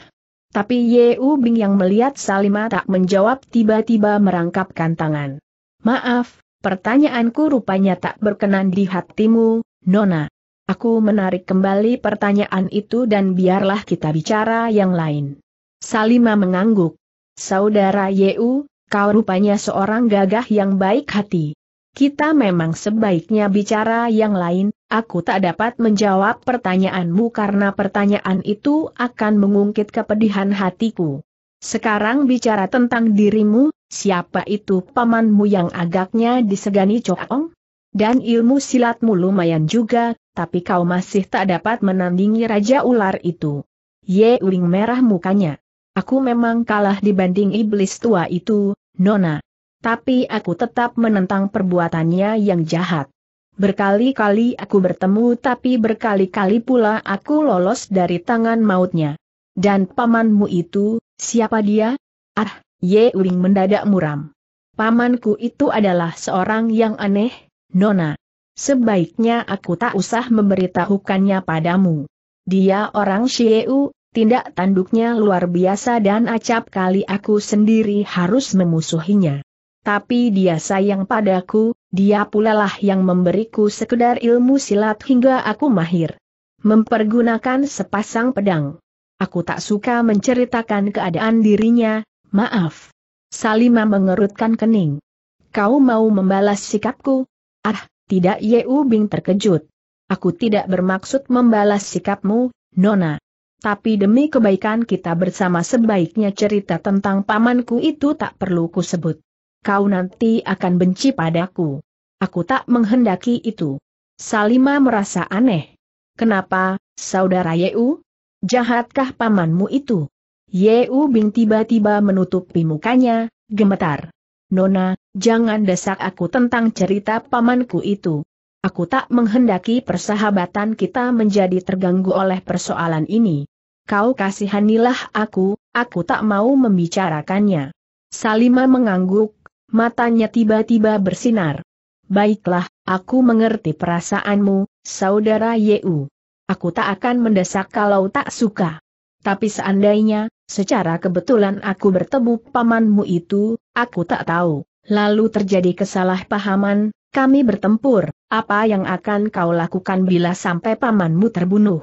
Tapi Ye U Bing yang melihat Salima tak menjawab tiba-tiba merangkapkan tangan. Maaf, Pertanyaanku rupanya tak berkenan di hatimu, Nona. Aku menarik kembali pertanyaan itu dan biarlah kita bicara yang lain. Salima mengangguk. Saudara Yeu, kau rupanya seorang gagah yang baik hati. Kita memang sebaiknya bicara yang lain, aku tak dapat menjawab pertanyaanmu karena pertanyaan itu akan mengungkit kepedihan hatiku. Sekarang bicara tentang dirimu, siapa itu pamanmu yang agaknya disegani Coong? Dan ilmu silatmu lumayan juga, tapi kau masih tak dapat menandingi Raja Ular itu. Ye Uling merah mukanya. Aku memang kalah dibanding iblis tua itu, Nona. Tapi aku tetap menentang perbuatannya yang jahat. Berkali-kali aku bertemu tapi berkali-kali pula aku lolos dari tangan mautnya. Dan pamanmu itu, siapa dia? Ah, Ye Uling mendadak muram. Pamanku itu adalah seorang yang aneh, Nona. Sebaiknya aku tak usah memberitahukannya padamu. Dia orang Xieu, tindak tanduknya luar biasa dan acap kali aku sendiri harus memusuhinya. Tapi dia sayang padaku, dia pulalah yang memberiku sekedar ilmu silat hingga aku mahir. Mempergunakan sepasang pedang. Aku tak suka menceritakan keadaan dirinya, Maaf. Salima mengerutkan kening. Kau mau membalas sikapku? Ah, tidak Yeu Bing terkejut. Aku tidak bermaksud membalas sikapmu, Nona. Tapi demi kebaikan kita bersama sebaiknya cerita tentang pamanku itu tak perlu kusebut. Kau nanti akan benci padaku. Aku tak menghendaki itu. Salima merasa aneh. Kenapa, saudara Yeu? Jahatkah pamanmu itu? Ye bing tiba-tiba menutupi mukanya, gemetar. Nona, jangan desak aku tentang cerita pamanku itu. Aku tak menghendaki persahabatan kita menjadi terganggu oleh persoalan ini. Kau kasihanilah aku, aku tak mau membicarakannya. Salima mengangguk, matanya tiba-tiba bersinar. Baiklah, aku mengerti perasaanmu, saudara Yeu. Aku tak akan mendesak kalau tak suka. Tapi seandainya, Secara kebetulan aku bertemu pamanmu itu, aku tak tahu. Lalu terjadi kesalahpahaman, kami bertempur, apa yang akan kau lakukan bila sampai pamanmu terbunuh?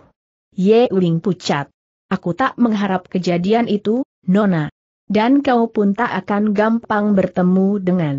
Ye Uling pucat. Aku tak mengharap kejadian itu, Nona. Dan kau pun tak akan gampang bertemu dengan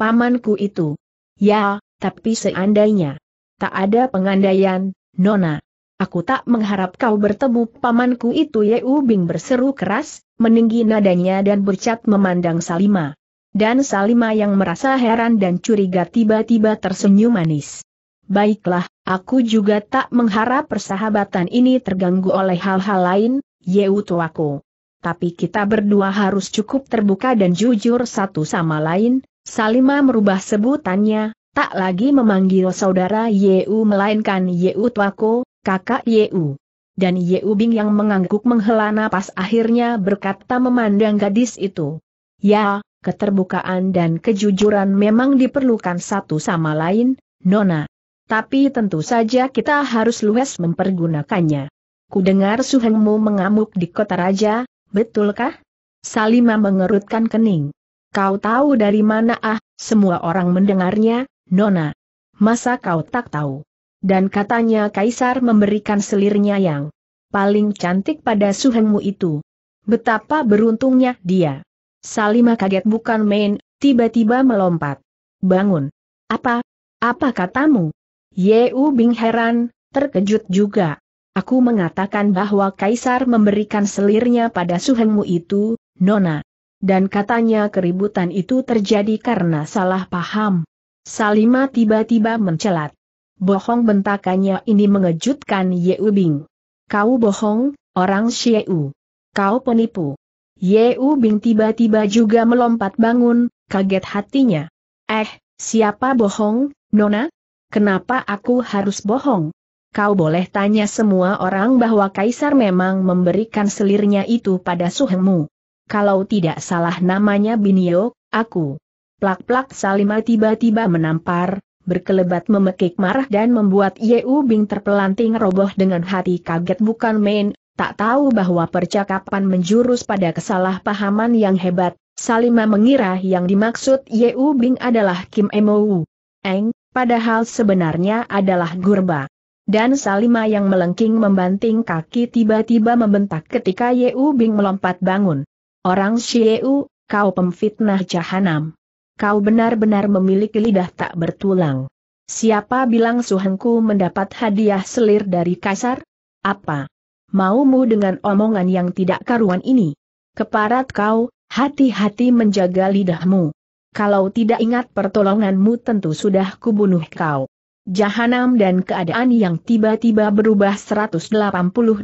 pamanku itu. Ya, tapi seandainya. Tak ada pengandaian, Nona. Aku tak mengharap kau bertemu pamanku itu Yeu Bing berseru keras, meninggi nadanya dan bercat memandang Salima. Dan Salima yang merasa heran dan curiga tiba-tiba tersenyum manis. Baiklah, aku juga tak mengharap persahabatan ini terganggu oleh hal-hal lain, Yeu tuaku. Tapi kita berdua harus cukup terbuka dan jujur satu sama lain, Salima merubah sebutannya, tak lagi memanggil saudara Ye U melainkan Yeu tuaku, kakak Yeu. Dan Yeu Bing yang mengangguk menghela napas akhirnya berkata memandang gadis itu. Ya, keterbukaan dan kejujuran memang diperlukan satu sama lain, Nona. Tapi tentu saja kita harus luas mempergunakannya. Kudengar suhengmu mengamuk di kota raja, betulkah? Salima mengerutkan kening. Kau tahu dari mana ah, semua orang mendengarnya, Nona. Masa kau tak tahu? dan katanya Kaisar memberikan selirnya yang paling cantik pada suhengmu itu. Betapa beruntungnya dia. Salima kaget bukan main, tiba-tiba melompat. Bangun. Apa? Apa katamu? U Bing heran, terkejut juga. Aku mengatakan bahwa Kaisar memberikan selirnya pada suhengmu itu, Nona. Dan katanya keributan itu terjadi karena salah paham. Salima tiba-tiba mencelat. Bohong bentakannya ini mengejutkan Ye Bing. Kau bohong, orang Xieu. Kau penipu. Ye Bing tiba-tiba juga melompat bangun, kaget hatinya. Eh, siapa bohong, Nona? Kenapa aku harus bohong? Kau boleh tanya semua orang bahwa Kaisar memang memberikan selirnya itu pada suhengmu. Kalau tidak salah namanya Binio, aku. Plak-plak Salima tiba-tiba menampar, berkelebat memekik marah dan membuat Yeu Bing terpelanting roboh dengan hati kaget bukan main, tak tahu bahwa percakapan menjurus pada kesalahpahaman yang hebat, Salima mengira yang dimaksud Yeu Bing adalah Kim Emou Eng, padahal sebenarnya adalah Gurba. Dan Salima yang melengking membanting kaki tiba-tiba membentak ketika Yeu Bing melompat bangun. Orang U, kau pemfitnah jahanam kau benar-benar memiliki lidah tak bertulang. Siapa bilang Suhengku mendapat hadiah selir dari kasar? Apa? Maumu dengan omongan yang tidak karuan ini? Keparat kau, hati-hati menjaga lidahmu. Kalau tidak ingat pertolonganmu tentu sudah kubunuh kau. Jahanam dan keadaan yang tiba-tiba berubah 180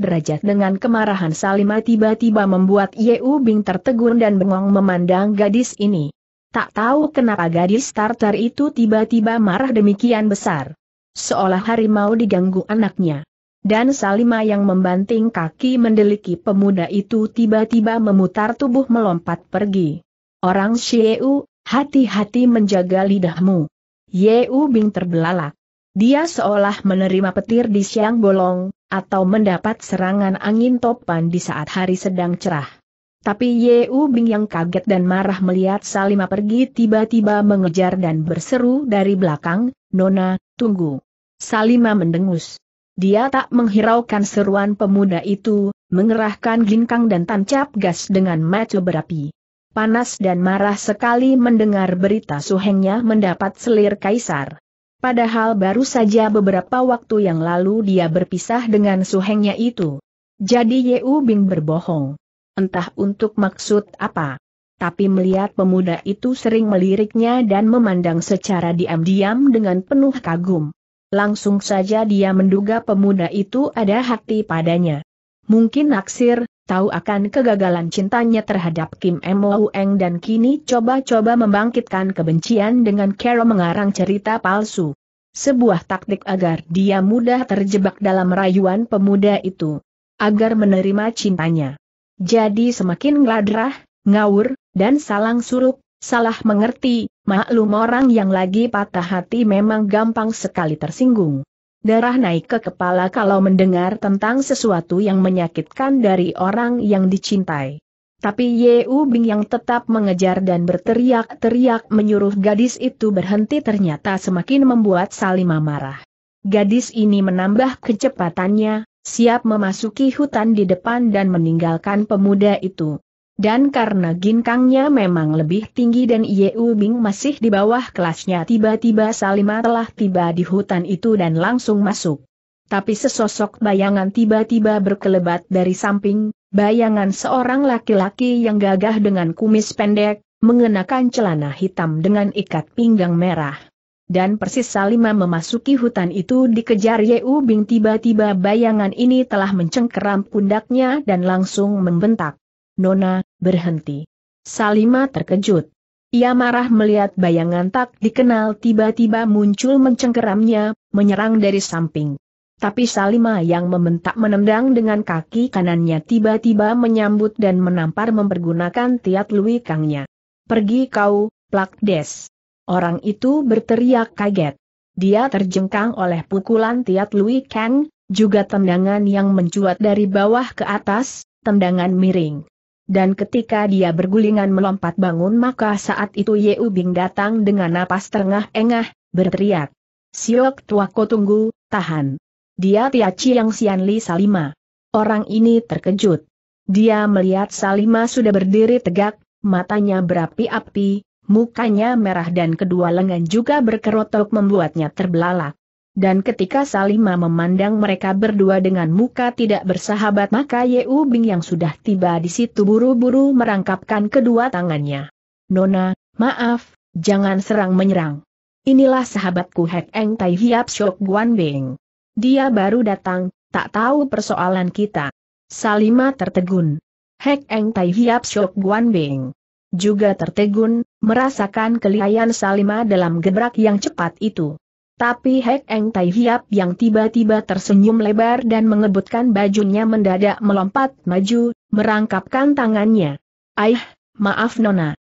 derajat dengan kemarahan Salima tiba-tiba membuat Yeu Bing tertegun dan bengong memandang gadis ini. Tak tahu kenapa gadis starter itu tiba-tiba marah demikian besar. Seolah harimau diganggu anaknya. Dan Salima yang membanting kaki mendeliki pemuda itu tiba-tiba memutar tubuh melompat pergi. Orang Xieu, hati-hati menjaga lidahmu. Yeu Bing terbelalak. Dia seolah menerima petir di siang bolong, atau mendapat serangan angin topan di saat hari sedang cerah. Tapi U Bing yang kaget dan marah melihat Salima pergi tiba-tiba mengejar dan berseru dari belakang, Nona, tunggu. Salima mendengus. Dia tak menghiraukan seruan pemuda itu, mengerahkan ginkang dan tancap gas dengan mata berapi. Panas dan marah sekali mendengar berita suhengnya mendapat selir kaisar. Padahal baru saja beberapa waktu yang lalu dia berpisah dengan suhengnya itu. Jadi U Bing berbohong entah untuk maksud apa. Tapi melihat pemuda itu sering meliriknya dan memandang secara diam-diam dengan penuh kagum. Langsung saja dia menduga pemuda itu ada hati padanya. Mungkin naksir, tahu akan kegagalan cintanya terhadap Kim Mo Eng dan kini coba-coba membangkitkan kebencian dengan Carol mengarang cerita palsu. Sebuah taktik agar dia mudah terjebak dalam rayuan pemuda itu. Agar menerima cintanya. Jadi semakin ngeladrah, ngawur, dan salang surup, salah mengerti, maklum orang yang lagi patah hati memang gampang sekali tersinggung. Darah naik ke kepala kalau mendengar tentang sesuatu yang menyakitkan dari orang yang dicintai. Tapi Ye U Bing yang tetap mengejar dan berteriak-teriak menyuruh gadis itu berhenti ternyata semakin membuat Salima marah. Gadis ini menambah kecepatannya, siap memasuki hutan di depan dan meninggalkan pemuda itu. Dan karena ginkangnya memang lebih tinggi dan Yeu Bing masih di bawah kelasnya tiba-tiba Salima telah tiba di hutan itu dan langsung masuk. Tapi sesosok bayangan tiba-tiba berkelebat dari samping, bayangan seorang laki-laki yang gagah dengan kumis pendek, mengenakan celana hitam dengan ikat pinggang merah dan persis Salima memasuki hutan itu dikejar Yeu Bing tiba-tiba bayangan ini telah mencengkeram pundaknya dan langsung membentak. Nona, berhenti. Salima terkejut. Ia marah melihat bayangan tak dikenal tiba-tiba muncul mencengkeramnya, menyerang dari samping. Tapi Salima yang membentak menendang dengan kaki kanannya tiba-tiba menyambut dan menampar mempergunakan tiat kangnya. Pergi kau, plak des. Orang itu berteriak kaget. Dia terjengkang oleh pukulan Tiat Lui Kang, juga tendangan yang mencuat dari bawah ke atas, tendangan miring. Dan ketika dia bergulingan melompat bangun maka saat itu Ye Ubing datang dengan napas terengah-engah, berteriak. Siok tuako tunggu, tahan. Dia Tiaci yang Sianli Salima. Orang ini terkejut. Dia melihat Salima sudah berdiri tegak, matanya berapi-api, Mukanya merah dan kedua lengan juga berkerotok membuatnya terbelalak. Dan ketika Salima memandang mereka berdua dengan muka tidak bersahabat maka Yeu Bing yang sudah tiba di situ buru-buru merangkapkan kedua tangannya. Nona, maaf, jangan serang menyerang. Inilah sahabatku Hek Eng Tai Hiap Shok Guan Bing. Dia baru datang, tak tahu persoalan kita. Salima tertegun. Hek Eng Tai Hiap Shok Guan Bing. Juga tertegun, merasakan kelihayan Salima dalam gebrak yang cepat itu. Tapi Hek Eng Tai Hiap yang tiba-tiba tersenyum lebar dan mengebutkan bajunya mendadak melompat maju, merangkapkan tangannya. Aih, maaf Nona.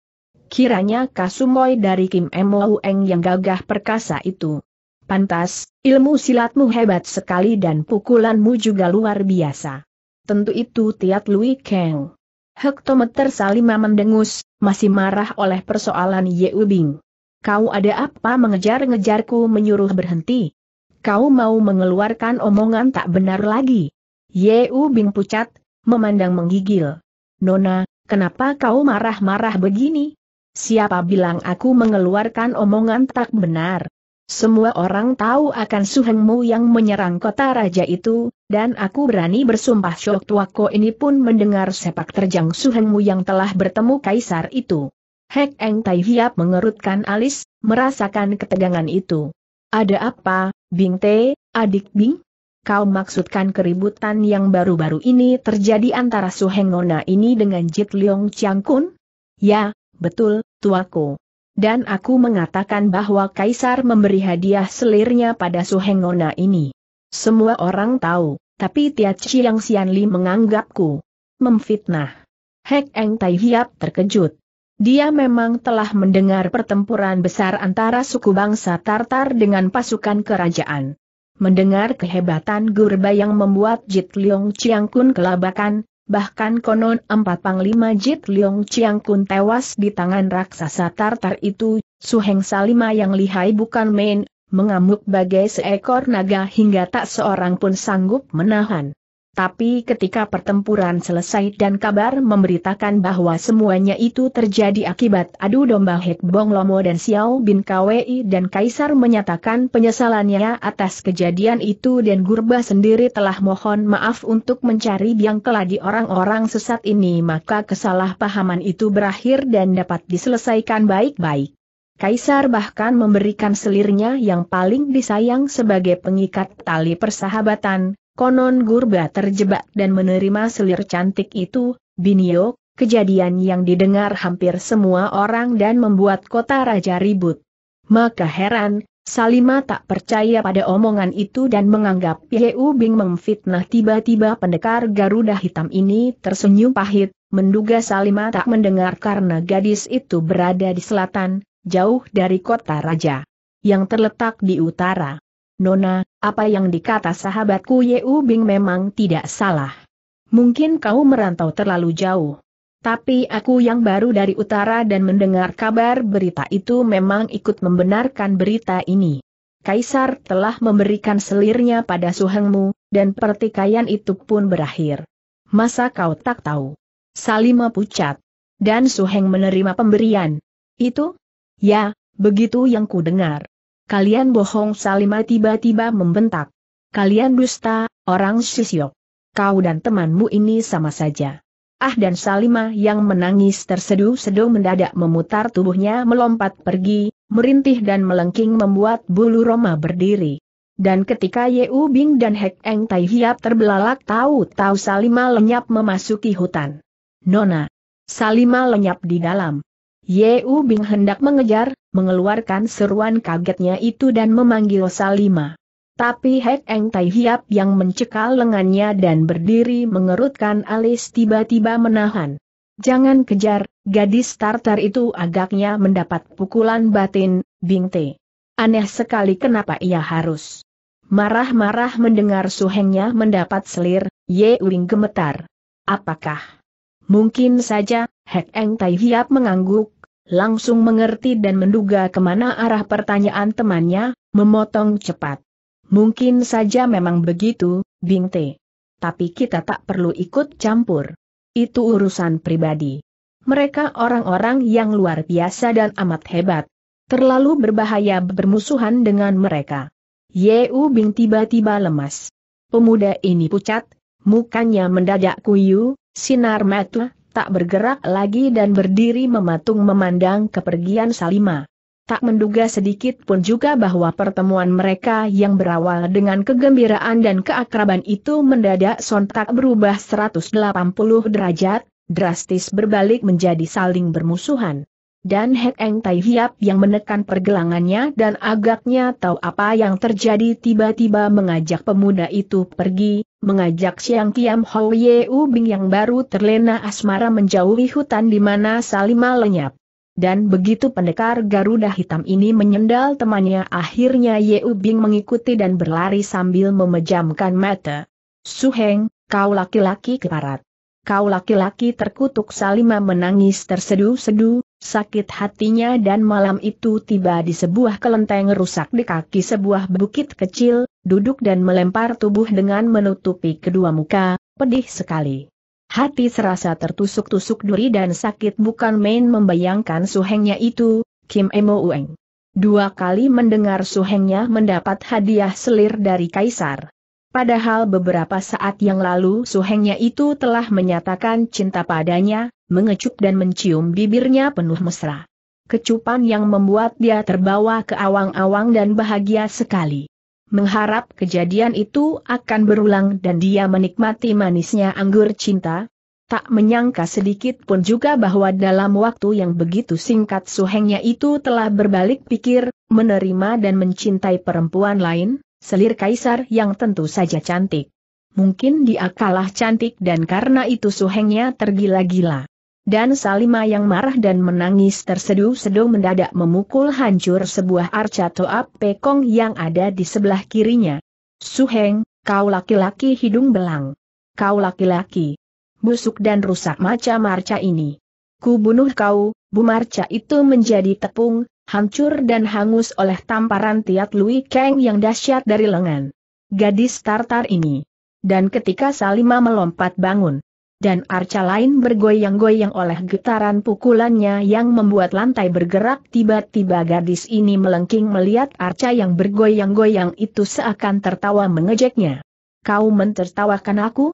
Kiranya Kasumoy dari Kim Mo Eng yang gagah perkasa itu. Pantas, ilmu silatmu hebat sekali dan pukulanmu juga luar biasa. Tentu itu Tiat Lui Keng. Hektometer Salima mendengus, masih marah oleh persoalan Ye Ubing. Kau ada apa mengejar-ngejarku menyuruh berhenti? Kau mau mengeluarkan omongan tak benar lagi. Ye Ubing pucat, memandang menggigil. Nona, kenapa kau marah-marah begini? Siapa bilang aku mengeluarkan omongan tak benar? Semua orang tahu akan suhengmu yang menyerang kota raja itu, dan aku berani bersumpah Shok Tuako ini pun mendengar sepak terjang Suhenmu yang telah bertemu kaisar itu. Hek Eng Tai Hiap mengerutkan alis, merasakan ketegangan itu. Ada apa, Bing Te, adik Bing? Kau maksudkan keributan yang baru-baru ini terjadi antara suhengona Nona ini dengan Jit Leong Chiang Kun? Ya, betul, tuaku. Dan aku mengatakan bahwa Kaisar memberi hadiah selirnya pada suhengona Nona ini. Semua orang tahu, tapi Tia Chiang Li menganggapku memfitnah. Hek Eng Tai Hiap terkejut. Dia memang telah mendengar pertempuran besar antara suku bangsa Tartar dengan pasukan kerajaan. Mendengar kehebatan Gurba yang membuat Jit Leong Chiang Kun kelabakan, bahkan konon empat panglima Jit Leong Chiang Kun tewas di tangan raksasa Tartar itu, Suheng Salima yang lihai bukan main, mengamuk bagai seekor naga hingga tak seorang pun sanggup menahan. Tapi ketika pertempuran selesai dan kabar memberitakan bahwa semuanya itu terjadi akibat adu domba Hek Bong Lomo dan Xiao Bin Kwei dan Kaisar menyatakan penyesalannya atas kejadian itu dan Gurba sendiri telah mohon maaf untuk mencari biang keladi orang-orang sesat ini maka kesalahpahaman itu berakhir dan dapat diselesaikan baik-baik. Kaisar bahkan memberikan selirnya yang paling disayang sebagai pengikat tali persahabatan, konon Gurba terjebak dan menerima selir cantik itu, Binio, kejadian yang didengar hampir semua orang dan membuat kota raja ribut. Maka heran, Salima tak percaya pada omongan itu dan menganggap Yeu Bing memfitnah tiba-tiba pendekar Garuda Hitam ini tersenyum pahit, menduga Salima tak mendengar karena gadis itu berada di selatan, jauh dari kota raja. Yang terletak di utara. Nona, apa yang dikata sahabatku Yeu Bing memang tidak salah. Mungkin kau merantau terlalu jauh. Tapi aku yang baru dari utara dan mendengar kabar berita itu memang ikut membenarkan berita ini. Kaisar telah memberikan selirnya pada suhengmu, dan pertikaian itu pun berakhir. Masa kau tak tahu? Salima pucat. Dan suheng menerima pemberian. Itu? Ya, begitu yang ku dengar. Kalian bohong Salima tiba-tiba membentak. Kalian dusta, orang sisyok. Kau dan temanmu ini sama saja. Ah dan Salima yang menangis terseduh-seduh mendadak memutar tubuhnya melompat pergi, merintih dan melengking membuat bulu Roma berdiri. Dan ketika Yeubing Bing dan Hek Eng Tai Hiap terbelalak tahu-tahu Salima lenyap memasuki hutan. Nona. Salima lenyap di dalam. U Bing hendak mengejar, mengeluarkan seruan kagetnya itu dan memanggil Salima. Tapi Hek Eng Tai Hiap yang mencekal lengannya dan berdiri mengerutkan alis tiba-tiba menahan. Jangan kejar, gadis Tartar itu agaknya mendapat pukulan batin, Bing Te. Aneh sekali kenapa ia harus. Marah-marah mendengar suhengnya mendapat selir, Ye Uing gemetar. Apakah? Mungkin saja, Hek Eng Tai Hiap mengangguk, langsung mengerti dan menduga kemana arah pertanyaan temannya, memotong cepat. Mungkin saja memang begitu, Bingte. Tapi kita tak perlu ikut campur. Itu urusan pribadi. Mereka orang-orang yang luar biasa dan amat hebat. Terlalu berbahaya bermusuhan dengan mereka. Yeu Bing tiba-tiba lemas. Pemuda ini pucat, mukanya mendadak kuyu, sinar mata tak bergerak lagi dan berdiri mematung memandang kepergian Salima. Tak menduga sedikit pun juga bahwa pertemuan mereka yang berawal dengan kegembiraan dan keakraban itu mendadak sontak berubah 180 derajat, drastis berbalik menjadi saling bermusuhan dan Hek Eng Tai Hiap yang menekan pergelangannya dan agaknya tahu apa yang terjadi tiba-tiba mengajak pemuda itu pergi, mengajak Siang Kiam Ho Ye U Bing yang baru terlena asmara menjauhi hutan di mana Salima lenyap. Dan begitu pendekar Garuda Hitam ini menyendal temannya akhirnya U Bing mengikuti dan berlari sambil memejamkan mata. Suheng, kau laki-laki keparat. Kau laki-laki terkutuk Salima menangis terseduh-seduh, Sakit hatinya dan malam itu tiba di sebuah kelenteng rusak di kaki sebuah bukit kecil, duduk dan melempar tubuh dengan menutupi kedua muka, pedih sekali. Hati serasa tertusuk-tusuk duri dan sakit bukan main membayangkan suhengnya itu, Kim Emo Ueng. Dua kali mendengar suhengnya mendapat hadiah selir dari Kaisar. Padahal beberapa saat yang lalu suhengnya itu telah menyatakan cinta padanya, mengecup dan mencium bibirnya penuh mesra. Kecupan yang membuat dia terbawa ke awang-awang dan bahagia sekali. Mengharap kejadian itu akan berulang dan dia menikmati manisnya anggur cinta, tak menyangka sedikit pun juga bahwa dalam waktu yang begitu singkat suhengnya itu telah berbalik pikir, menerima dan mencintai perempuan lain, Selir kaisar yang tentu saja cantik. Mungkin dia kalah cantik dan karena itu suhengnya tergila-gila. Dan Salima yang marah dan menangis terseduh-seduh mendadak memukul hancur sebuah arca toa pekong yang ada di sebelah kirinya. Suheng, kau laki-laki hidung belang. Kau laki-laki. Busuk dan rusak macam arca ini. Ku bunuh kau, bu bumarca itu menjadi tepung, hancur dan hangus oleh tamparan Tiat Lui Kang yang dahsyat dari lengan. Gadis Tartar ini. Dan ketika Salima melompat bangun, dan arca lain bergoyang-goyang oleh getaran pukulannya yang membuat lantai bergerak tiba-tiba gadis ini melengking melihat arca yang bergoyang-goyang itu seakan tertawa mengejeknya. Kau mentertawakan aku?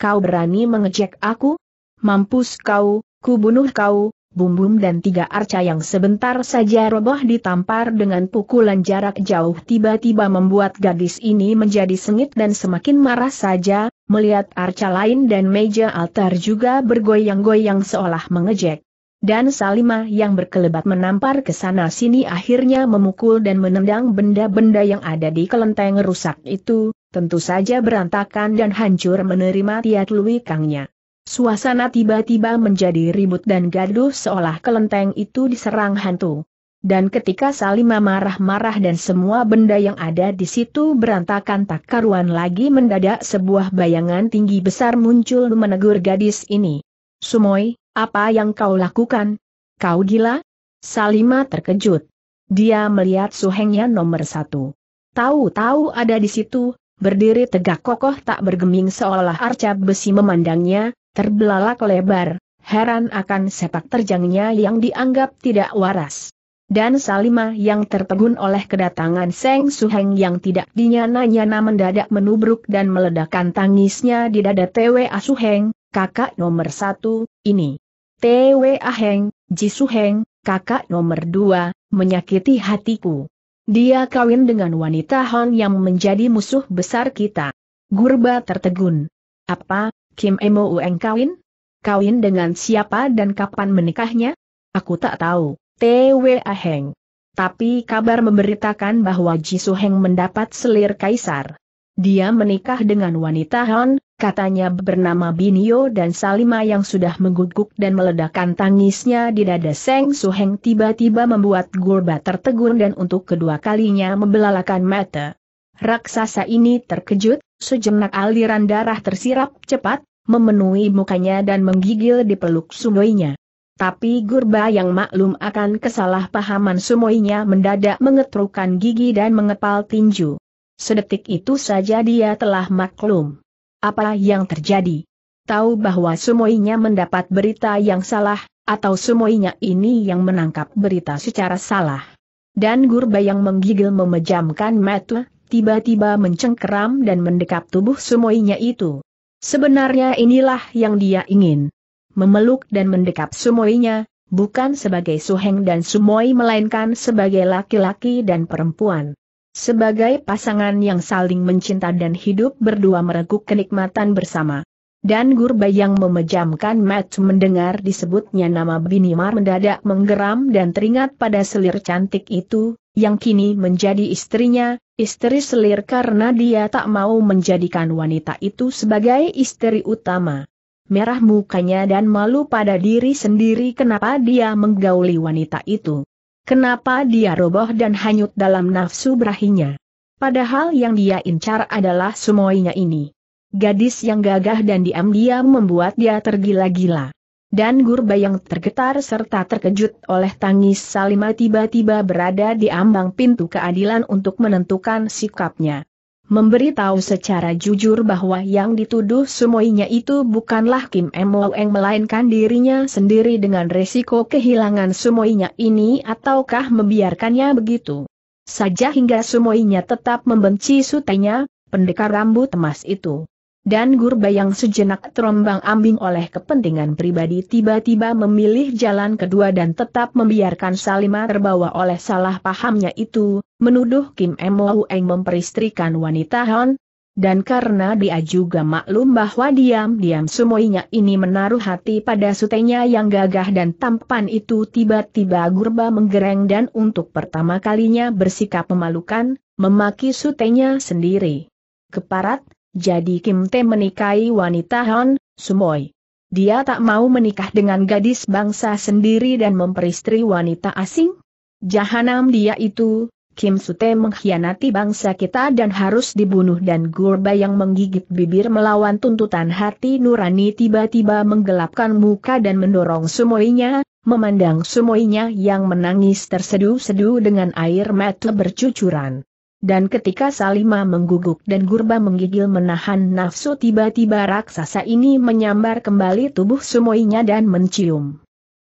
Kau berani mengejek aku? Mampus kau, ku bunuh kau, Bumbum dan tiga arca yang sebentar saja roboh ditampar dengan pukulan jarak jauh tiba-tiba membuat gadis ini menjadi sengit dan semakin marah saja, melihat arca lain dan meja altar juga bergoyang-goyang seolah mengejek. Dan Salima yang berkelebat menampar ke sana sini akhirnya memukul dan menendang benda-benda yang ada di kelenteng rusak itu, tentu saja berantakan dan hancur menerima tiat luikangnya. Suasana tiba-tiba menjadi ribut dan gaduh seolah kelenteng itu diserang hantu. Dan ketika Salima marah-marah dan semua benda yang ada di situ berantakan tak karuan lagi mendadak sebuah bayangan tinggi besar muncul menegur gadis ini. Sumoy, apa yang kau lakukan? Kau gila? Salima terkejut. Dia melihat suhengnya nomor satu. Tahu-tahu ada di situ, berdiri tegak kokoh tak bergeming seolah arca besi memandangnya, terbelalak lebar, heran akan sepak terjangnya yang dianggap tidak waras. Dan Salima yang tertegun oleh kedatangan Seng Suheng yang tidak dinyana-nyana mendadak menubruk dan meledakkan tangisnya di dada TWA Suheng, kakak nomor satu, ini. TWA Heng, Ji Suheng, kakak nomor dua, menyakiti hatiku. Dia kawin dengan wanita Han yang menjadi musuh besar kita. Gurba tertegun. Apa, Kim Emo Ueng kawin? Kawin dengan siapa dan kapan menikahnya? Aku tak tahu, T.W. Aheng. Tapi kabar memberitakan bahwa Heng mendapat selir kaisar. Dia menikah dengan wanita Han, katanya bernama Binio dan Salima yang sudah mengguguk dan meledakkan tangisnya di dada Seng Suheng tiba-tiba membuat Gurba tertegun dan untuk kedua kalinya membelalakan mata. Raksasa ini terkejut, sejenak aliran darah tersirap cepat, memenuhi mukanya dan menggigil di peluk sumoinya. Tapi Gurba yang maklum akan kesalahpahaman sumoinya mendadak mengetrukan gigi dan mengepal tinju. Sedetik itu saja dia telah maklum. Apa yang terjadi? Tahu bahwa semuanya mendapat berita yang salah, atau semuanya ini yang menangkap berita secara salah. Dan Gurba yang menggigil memejamkan mata, tiba-tiba mencengkeram dan mendekap tubuh semuanya itu. Sebenarnya inilah yang dia ingin. Memeluk dan mendekap semuanya, bukan sebagai suheng dan sumoi melainkan sebagai laki-laki dan perempuan. Sebagai pasangan yang saling mencinta dan hidup berdua mereguk kenikmatan bersama. Dan Gurbay yang memejamkan mata mendengar disebutnya nama Binimar mendadak menggeram dan teringat pada selir cantik itu, yang kini menjadi istrinya, istri selir karena dia tak mau menjadikan wanita itu sebagai istri utama. Merah mukanya dan malu pada diri sendiri kenapa dia menggauli wanita itu. Kenapa dia roboh dan hanyut dalam nafsu berahinya? Padahal yang dia incar adalah semuanya ini. Gadis yang gagah dan diam-diam membuat dia tergila-gila. Dan Gurba yang tergetar serta terkejut oleh tangis Salima tiba-tiba berada di ambang pintu keadilan untuk menentukan sikapnya memberitahu secara jujur bahwa yang dituduh semuanya itu bukanlah Kim Moeng melainkan dirinya sendiri dengan resiko kehilangan semuanya ini ataukah membiarkannya begitu saja hingga semuanya tetap membenci sutenya, pendekar rambut emas itu dan Gurba yang sejenak terombang ambing oleh kepentingan pribadi tiba-tiba memilih jalan kedua dan tetap membiarkan Salima terbawa oleh salah pahamnya itu, menuduh Kim Mo Eng memperistrikan wanita Han, dan karena dia juga maklum bahwa diam-diam semuanya ini menaruh hati pada sutenya yang gagah dan tampan itu tiba-tiba Gurba menggereng dan untuk pertama kalinya bersikap memalukan, memaki sutenya sendiri. Keparat, jadi Kim Tae menikahi wanita Han, Sumoy. Dia tak mau menikah dengan gadis bangsa sendiri dan memperistri wanita asing? Jahanam dia itu, Kim Sute mengkhianati bangsa kita dan harus dibunuh dan Gurba yang menggigit bibir melawan tuntutan hati nurani tiba-tiba menggelapkan muka dan mendorong Sumoynya, memandang Sumoynya yang menangis terseduh-seduh dengan air mata bercucuran. Dan ketika Salima mengguguk dan Gurba menggigil menahan nafsu tiba-tiba raksasa ini menyambar kembali tubuh Sumoinya dan mencium.